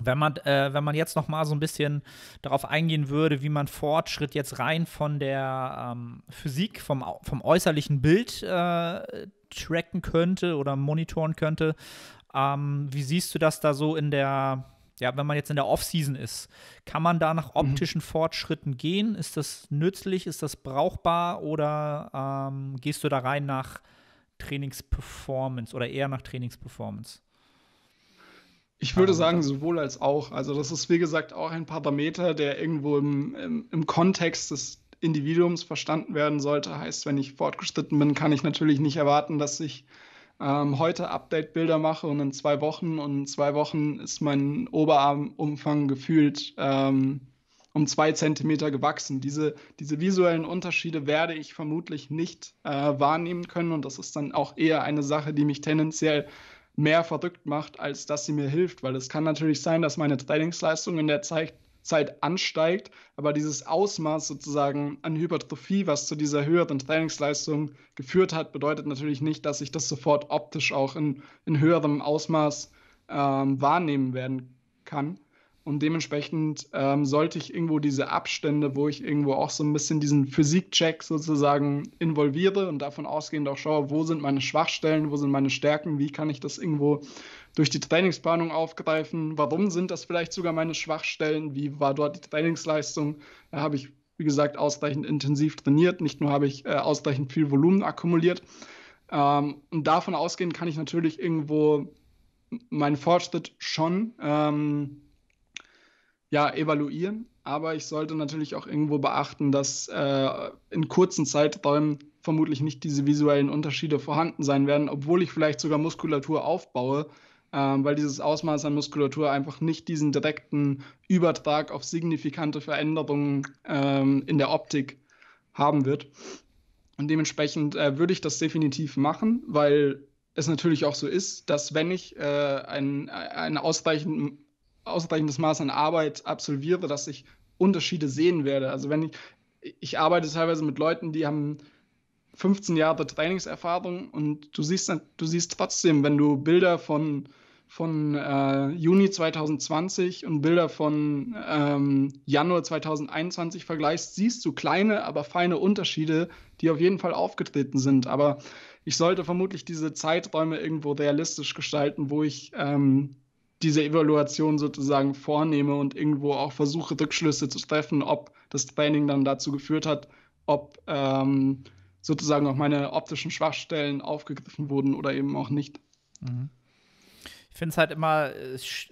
wenn man, äh, wenn man jetzt noch mal so ein bisschen darauf eingehen würde, wie man Fortschritt jetzt rein von der ähm, Physik, vom, vom äußerlichen Bild äh, tracken könnte oder monitoren könnte, ähm, wie siehst du das da so in der, ja, wenn man jetzt in der Offseason ist? Kann man da nach mhm. optischen Fortschritten gehen? Ist das nützlich? Ist das brauchbar? Oder ähm, gehst du da rein nach Trainingsperformance oder eher nach Trainingsperformance? Ich würde sagen, sowohl als auch. Also, das ist wie gesagt auch ein Parameter, der irgendwo im, im, im Kontext des Individuums verstanden werden sollte. Heißt, wenn ich fortgeschritten bin, kann ich natürlich nicht erwarten, dass ich ähm, heute Update-Bilder mache und in zwei Wochen und in zwei Wochen ist mein Oberarmumfang gefühlt ähm, um zwei Zentimeter gewachsen. Diese, diese visuellen Unterschiede werde ich vermutlich nicht äh, wahrnehmen können und das ist dann auch eher eine Sache, die mich tendenziell mehr verrückt macht, als dass sie mir hilft, weil es kann natürlich sein, dass meine Trainingsleistung in der Zeit Zeit ansteigt, aber dieses Ausmaß sozusagen an Hypertrophie, was zu dieser höheren Trainingsleistung geführt hat, bedeutet natürlich nicht, dass ich das sofort optisch auch in, in höherem Ausmaß ähm, wahrnehmen werden kann. Und dementsprechend ähm, sollte ich irgendwo diese Abstände, wo ich irgendwo auch so ein bisschen diesen Physikcheck sozusagen involviere und davon ausgehend auch schaue, wo sind meine Schwachstellen, wo sind meine Stärken, wie kann ich das irgendwo durch die Trainingsplanung aufgreifen, warum sind das vielleicht sogar meine Schwachstellen, wie war dort die Trainingsleistung, da habe ich, wie gesagt, ausreichend intensiv trainiert, nicht nur habe ich äh, ausreichend viel Volumen akkumuliert. Ähm, und davon ausgehend kann ich natürlich irgendwo meinen Fortschritt schon. Ähm, ja, evaluieren, aber ich sollte natürlich auch irgendwo beachten, dass äh, in kurzen Zeiträumen vermutlich nicht diese visuellen Unterschiede vorhanden sein werden, obwohl ich vielleicht sogar Muskulatur aufbaue, äh, weil dieses Ausmaß an Muskulatur einfach nicht diesen direkten Übertrag auf signifikante Veränderungen äh, in der Optik haben wird. Und dementsprechend äh, würde ich das definitiv machen, weil es natürlich auch so ist, dass wenn ich äh, einen, äh, einen ausreichenden ausreichendes Maß an Arbeit absolviere, dass ich Unterschiede sehen werde. Also wenn ich, ich arbeite teilweise mit Leuten, die haben 15 Jahre Trainingserfahrung und du siehst, du siehst trotzdem, wenn du Bilder von, von äh, Juni 2020 und Bilder von ähm, Januar 2021 vergleichst, siehst du kleine, aber feine Unterschiede, die auf jeden Fall aufgetreten sind. Aber ich sollte vermutlich diese Zeiträume irgendwo realistisch gestalten, wo ich ähm, diese Evaluation sozusagen vornehme und irgendwo auch versuche, Rückschlüsse zu treffen, ob das Training dann dazu geführt hat, ob ähm, sozusagen auch meine optischen Schwachstellen aufgegriffen wurden oder eben auch nicht. Mhm. Ich finde es halt immer äh, sch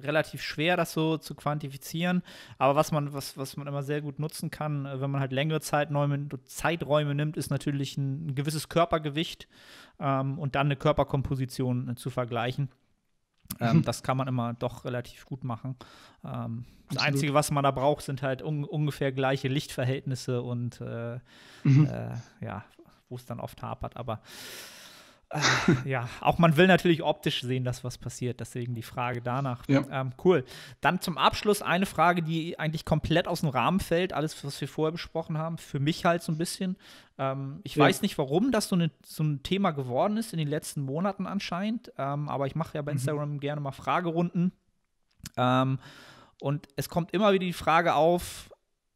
relativ schwer, das so zu quantifizieren. Aber was man, was, was man immer sehr gut nutzen kann, äh, wenn man halt längere Zeiträume, Zeiträume nimmt, ist natürlich ein, ein gewisses Körpergewicht ähm, und dann eine Körperkomposition äh, zu vergleichen. Ähm, mhm. Das kann man immer doch relativ gut machen. Ähm, das Einzige, was man da braucht, sind halt un ungefähr gleiche Lichtverhältnisse und äh, mhm. äh, ja, wo es dann oft hapert. Aber äh, ja, auch man will natürlich optisch sehen, dass was passiert. Deswegen die Frage danach. Ja. Ähm, cool. Dann zum Abschluss eine Frage, die eigentlich komplett aus dem Rahmen fällt. Alles, was wir vorher besprochen haben, für mich halt so ein bisschen. Ähm, ich ja. weiß nicht, warum das so, ne, so, ein Thema geworden ist in den letzten Monaten anscheinend. Ähm, aber ich mache ja bei mhm. Instagram mhm. gerne mal Fragerunden. Ähm, und es kommt immer wieder die Frage auf,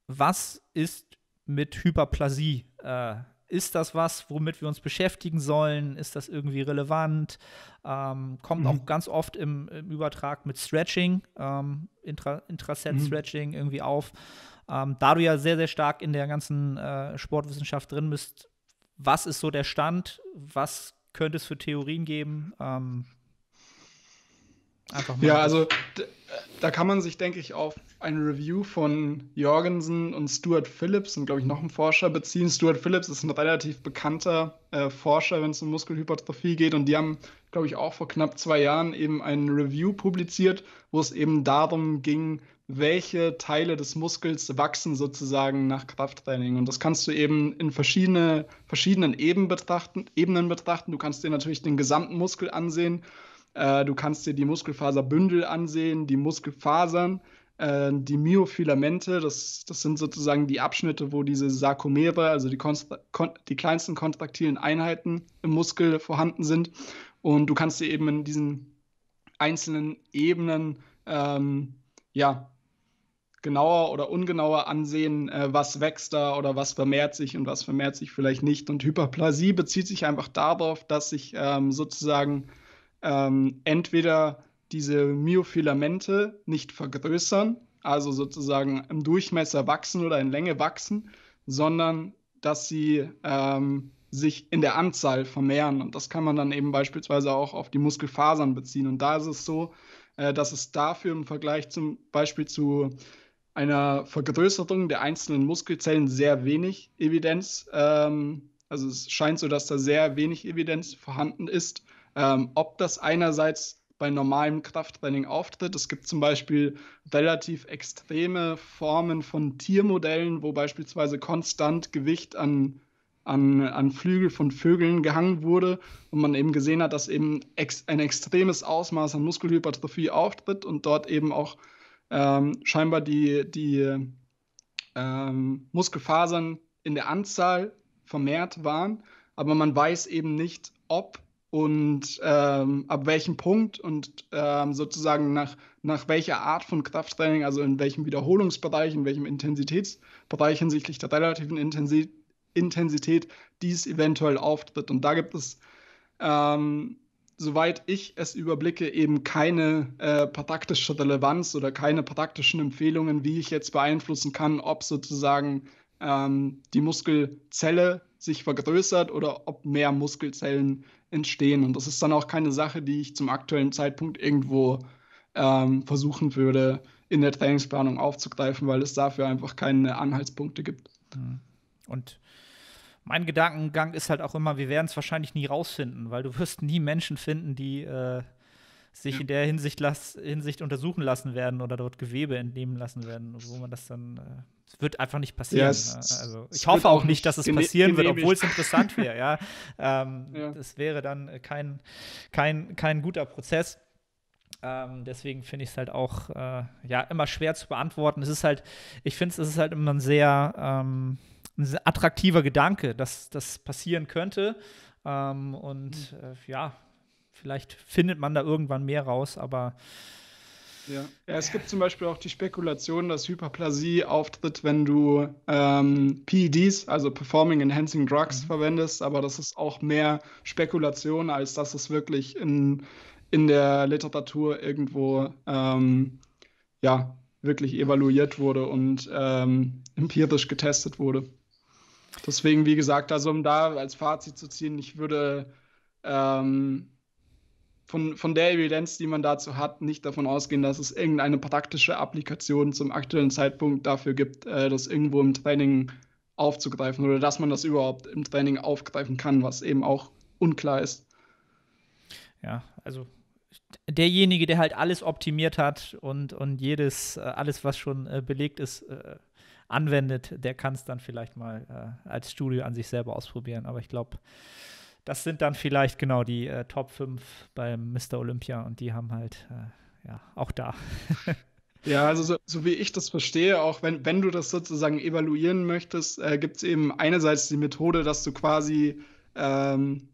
was ist mit Hyperplasie? Äh, ist das was, womit wir uns beschäftigen sollen? Ist das irgendwie relevant? Ähm, kommt mhm. auch ganz oft im, im, Übertrag mit Stretching, ähm, Intra, Intraset-Stretching mhm. irgendwie auf. Ähm, da du ja sehr, sehr stark in der ganzen äh, Sportwissenschaft drin bist, was ist so der Stand? Was könnte es für Theorien geben? Ähm, Einfach mal. Ja, also äh, da kann man sich, denke ich, auf ein Review von Jorgensen und Stuart Phillips und, glaube ich, noch ein Forscher beziehen. Stuart Phillips ist ein relativ bekannter äh, Forscher, wenn es um Muskelhypertrophie geht. Und die haben, glaube ich, auch vor knapp zwei Jahren eben ein Review publiziert, wo es eben darum ging, welche Teile des Muskels wachsen sozusagen nach Krafttraining. Und das kannst du eben in verschiedene, verschiedenen Eben betrachten, Ebenen betrachten. Du kannst dir natürlich den gesamten Muskel ansehen äh, du kannst dir die Muskelfaserbündel ansehen, die Muskelfasern, äh, die Myofilamente. Das, das sind sozusagen die Abschnitte, wo diese Sarkomere, also die, die kleinsten kontraktilen Einheiten im Muskel vorhanden sind. Und du kannst dir eben in diesen einzelnen Ebenen ähm, ja, genauer oder ungenauer ansehen, äh, was wächst da oder was vermehrt sich und was vermehrt sich vielleicht nicht. Und Hyperplasie bezieht sich einfach darauf, dass sich ähm, sozusagen ähm, entweder diese Myofilamente nicht vergrößern, also sozusagen im Durchmesser wachsen oder in Länge wachsen, sondern dass sie ähm, sich in der Anzahl vermehren. Und das kann man dann eben beispielsweise auch auf die Muskelfasern beziehen. Und da ist es so, äh, dass es dafür im Vergleich zum Beispiel zu einer Vergrößerung der einzelnen Muskelzellen sehr wenig Evidenz, ähm, also es scheint so, dass da sehr wenig Evidenz vorhanden ist. Ähm, ob das einerseits bei normalem Krafttraining auftritt. Es gibt zum Beispiel relativ extreme Formen von Tiermodellen, wo beispielsweise konstant Gewicht an, an, an Flügel von Vögeln gehangen wurde und man eben gesehen hat, dass eben ex ein extremes Ausmaß an Muskelhypertrophie auftritt und dort eben auch ähm, scheinbar die, die ähm, Muskelfasern in der Anzahl vermehrt waren. Aber man weiß eben nicht, ob und ähm, ab welchem Punkt und ähm, sozusagen nach, nach welcher Art von Krafttraining, also in welchem Wiederholungsbereich, in welchem Intensitätsbereich hinsichtlich der relativen Intensität dies eventuell auftritt. Und da gibt es, ähm, soweit ich es überblicke, eben keine äh, praktische Relevanz oder keine praktischen Empfehlungen, wie ich jetzt beeinflussen kann, ob sozusagen ähm, die Muskelzelle sich vergrößert oder ob mehr Muskelzellen entstehen. Und das ist dann auch keine Sache, die ich zum aktuellen Zeitpunkt irgendwo ähm, versuchen würde, in der Trainingsplanung aufzugreifen, weil es dafür einfach keine Anhaltspunkte gibt. Mhm. Und mein Gedankengang ist halt auch immer, wir werden es wahrscheinlich nie rausfinden, weil du wirst nie Menschen finden, die äh, sich ja. in der Hinsicht, las Hinsicht untersuchen lassen werden oder dort Gewebe entnehmen lassen werden, wo man das dann äh, es wird einfach nicht passieren. Ja, äh, also, ich hoffe auch nicht, dass es passieren wird, obwohl es interessant wäre. Ja? Ähm, ja. Das wäre dann äh, kein, kein, kein guter Prozess. Ähm, deswegen finde ich es halt auch äh, ja, immer schwer zu beantworten. Es ist halt, ich finde es ist halt immer ein sehr, ähm, ein sehr attraktiver Gedanke, dass das passieren könnte. Ähm, und hm. äh, ja, vielleicht findet man da irgendwann mehr raus, aber ja. ja. es gibt zum Beispiel auch die Spekulation, dass Hyperplasie auftritt, wenn du ähm, PEDs, also Performing Enhancing Drugs, mhm. verwendest, aber das ist auch mehr Spekulation, als dass es wirklich in, in der Literatur irgendwo ähm, ja, wirklich evaluiert wurde und ähm, empirisch getestet wurde. Deswegen, wie gesagt, also um da als Fazit zu ziehen, ich würde ähm, von, von der Evidenz, die man dazu hat, nicht davon ausgehen, dass es irgendeine praktische Applikation zum aktuellen Zeitpunkt dafür gibt, äh, das irgendwo im Training aufzugreifen oder dass man das überhaupt im Training aufgreifen kann, was eben auch unklar ist. Ja, also derjenige, der halt alles optimiert hat und, und jedes, äh, alles, was schon äh, belegt ist, äh, anwendet, der kann es dann vielleicht mal äh, als Studio an sich selber ausprobieren. Aber ich glaube, das sind dann vielleicht genau die äh, Top 5 beim Mr. Olympia und die haben halt, äh, ja, auch da. ja, also so, so, wie ich das verstehe, auch wenn, wenn du das sozusagen evaluieren möchtest, äh, gibt es eben einerseits die Methode, dass du quasi ähm,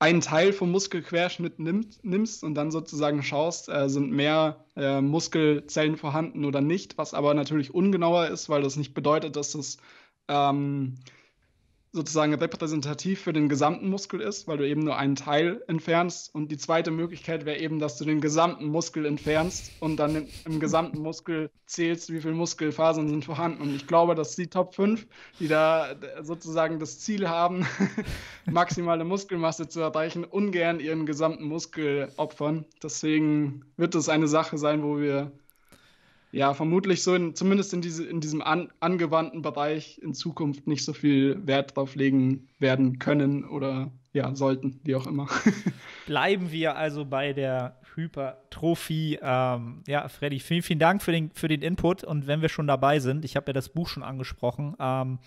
einen Teil vom Muskelquerschnitt nimmt, nimmst und dann sozusagen schaust, äh, sind mehr äh, Muskelzellen vorhanden oder nicht, was aber natürlich ungenauer ist, weil das nicht bedeutet, dass es ähm, sozusagen repräsentativ für den gesamten Muskel ist, weil du eben nur einen Teil entfernst. Und die zweite Möglichkeit wäre eben, dass du den gesamten Muskel entfernst und dann im gesamten Muskel zählst, wie viele Muskelfasern sind vorhanden. Und ich glaube, dass die Top 5, die da sozusagen das Ziel haben, maximale Muskelmasse zu erreichen, ungern ihren gesamten Muskel opfern. Deswegen wird es eine Sache sein, wo wir ja, vermutlich so in, zumindest in, diese, in diesem an, angewandten Bereich in Zukunft nicht so viel Wert drauf legen werden können oder ja, sollten, wie auch immer. Bleiben wir also bei der Hypertrophie. Ähm, ja, Freddy, vielen, vielen Dank für den, für den Input. Und wenn wir schon dabei sind, ich habe ja das Buch schon angesprochen. Ähm,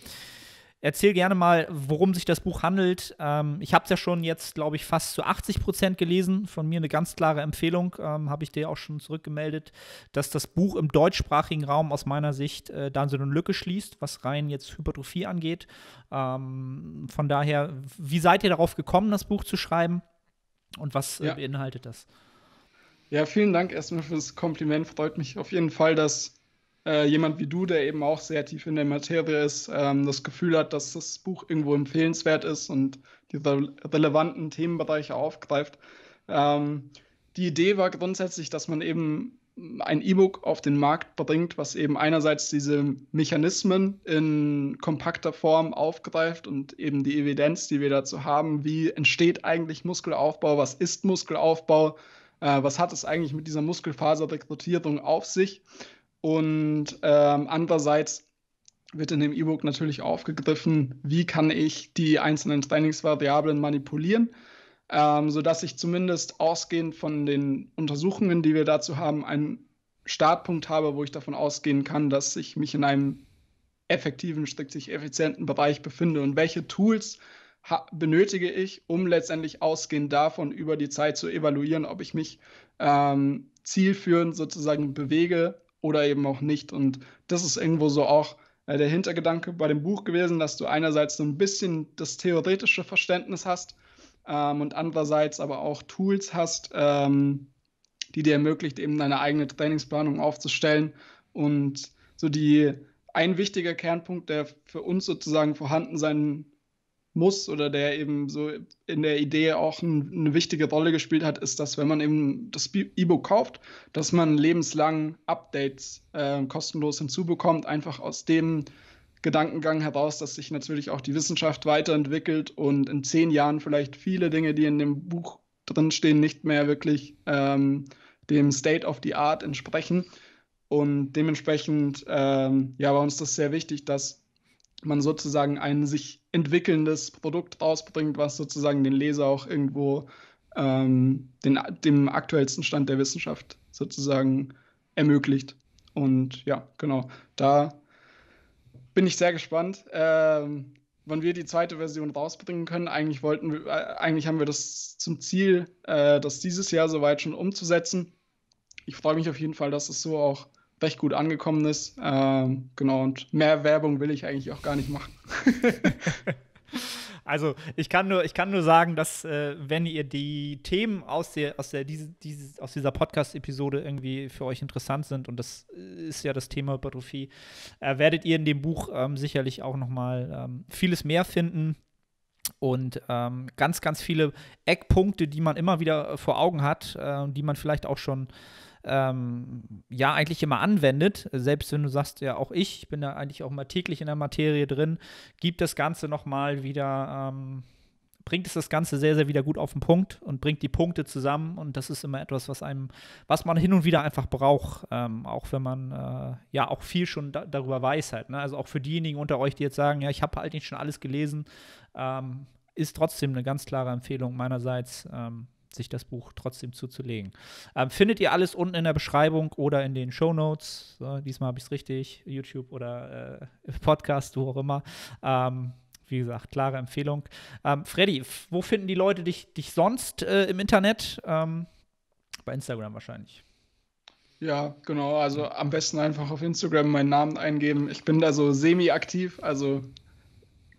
Erzähl gerne mal, worum sich das Buch handelt. Ähm, ich habe es ja schon jetzt, glaube ich, fast zu 80 Prozent gelesen. Von mir eine ganz klare Empfehlung. Ähm, habe ich dir auch schon zurückgemeldet, dass das Buch im deutschsprachigen Raum aus meiner Sicht äh, dann so eine Lücke schließt, was rein jetzt Hypertrophie angeht. Ähm, von daher, wie seid ihr darauf gekommen, das Buch zu schreiben? Und was äh, ja. beinhaltet das? Ja, vielen Dank erstmal fürs Kompliment. Freut mich auf jeden Fall, dass äh, jemand wie du, der eben auch sehr tief in der Materie ist, ähm, das Gefühl hat, dass das Buch irgendwo empfehlenswert ist und diese relevanten Themenbereiche aufgreift. Ähm, die Idee war grundsätzlich, dass man eben ein E-Book auf den Markt bringt, was eben einerseits diese Mechanismen in kompakter Form aufgreift und eben die Evidenz, die wir dazu haben, wie entsteht eigentlich Muskelaufbau, was ist Muskelaufbau, äh, was hat es eigentlich mit dieser Muskelfaserrekrutierung auf sich und ähm, andererseits wird in dem E-Book natürlich aufgegriffen, wie kann ich die einzelnen Trainingsvariablen manipulieren, ähm, sodass ich zumindest ausgehend von den Untersuchungen, die wir dazu haben, einen Startpunkt habe, wo ich davon ausgehen kann, dass ich mich in einem effektiven, sich effizienten Bereich befinde und welche Tools benötige ich, um letztendlich ausgehend davon über die Zeit zu evaluieren, ob ich mich ähm, zielführend sozusagen bewege oder eben auch nicht. Und das ist irgendwo so auch äh, der Hintergedanke bei dem Buch gewesen, dass du einerseits so ein bisschen das theoretische Verständnis hast ähm, und andererseits aber auch Tools hast, ähm, die dir ermöglicht, eben deine eigene Trainingsplanung aufzustellen. Und so die ein wichtiger Kernpunkt, der für uns sozusagen vorhanden sein muss oder der eben so in der Idee auch ein, eine wichtige Rolle gespielt hat, ist, dass wenn man eben das E-Book kauft, dass man lebenslang Updates äh, kostenlos hinzubekommt, einfach aus dem Gedankengang heraus, dass sich natürlich auch die Wissenschaft weiterentwickelt und in zehn Jahren vielleicht viele Dinge, die in dem Buch drinstehen, nicht mehr wirklich ähm, dem State of the Art entsprechen. Und dementsprechend ähm, ja, war uns das sehr wichtig, dass man sozusagen ein sich entwickelndes Produkt rausbringt, was sozusagen den Leser auch irgendwo ähm, den, dem aktuellsten Stand der Wissenschaft sozusagen ermöglicht. Und ja, genau, da bin ich sehr gespannt, äh, wann wir die zweite Version rausbringen können. Eigentlich wollten wir, äh, eigentlich haben wir das zum Ziel, äh, das dieses Jahr soweit schon umzusetzen. Ich freue mich auf jeden Fall, dass es so auch recht gut angekommen ist. Ähm, genau, und mehr Werbung will ich eigentlich auch gar nicht machen. also ich kann nur, ich kann nur sagen, dass äh, wenn ihr die Themen aus der, aus der, diese, diese, aus dieser Podcast-Episode irgendwie für euch interessant sind, und das äh, ist ja das Thema Hypertrophie, äh, werdet ihr in dem Buch ähm, sicherlich auch nochmal ähm, vieles mehr finden und ähm, ganz, ganz viele Eckpunkte, die man immer wieder äh, vor Augen hat, äh, die man vielleicht auch schon ähm, ja eigentlich immer anwendet, selbst wenn du sagst, ja auch ich, ich bin da eigentlich auch mal täglich in der Materie drin, gibt das Ganze nochmal wieder, ähm, bringt es das Ganze sehr, sehr wieder gut auf den Punkt und bringt die Punkte zusammen und das ist immer etwas, was einem, was man hin und wieder einfach braucht, ähm, auch wenn man äh, ja auch viel schon da darüber weiß halt. Ne? Also auch für diejenigen unter euch, die jetzt sagen, ja, ich habe halt nicht schon alles gelesen, ähm, ist trotzdem eine ganz klare Empfehlung meinerseits, ähm, sich das Buch trotzdem zuzulegen. Ähm, findet ihr alles unten in der Beschreibung oder in den Show Notes. So, diesmal habe ich es richtig, YouTube oder äh, Podcast, wo auch immer. Ähm, wie gesagt, klare Empfehlung. Ähm, Freddy, wo finden die Leute dich, dich sonst äh, im Internet? Ähm, bei Instagram wahrscheinlich. Ja, genau. Also am besten einfach auf Instagram meinen Namen eingeben. Ich bin da so semi-aktiv. Also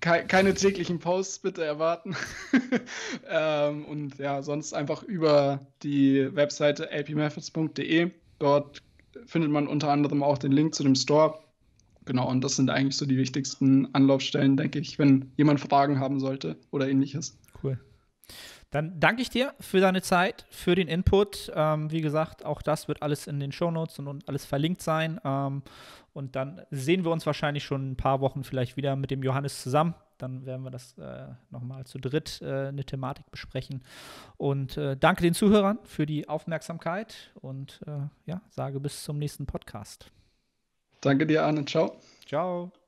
ke keine täglichen Posts bitte erwarten. ähm, und ja, sonst einfach über die Webseite lpmethods.de. Dort findet man unter anderem auch den Link zu dem Store. Genau, und das sind eigentlich so die wichtigsten Anlaufstellen, denke ich, wenn jemand Fragen haben sollte oder ähnliches. Cool. Dann danke ich dir für deine Zeit, für den Input. Ähm, wie gesagt, auch das wird alles in den Shownotes und, und alles verlinkt sein. Ähm, und dann sehen wir uns wahrscheinlich schon ein paar Wochen vielleicht wieder mit dem Johannes zusammen. Dann werden wir das äh, nochmal zu dritt äh, eine Thematik besprechen. Und äh, danke den Zuhörern für die Aufmerksamkeit und äh, ja, sage bis zum nächsten Podcast. Danke dir, Arne. Ciao. Ciao.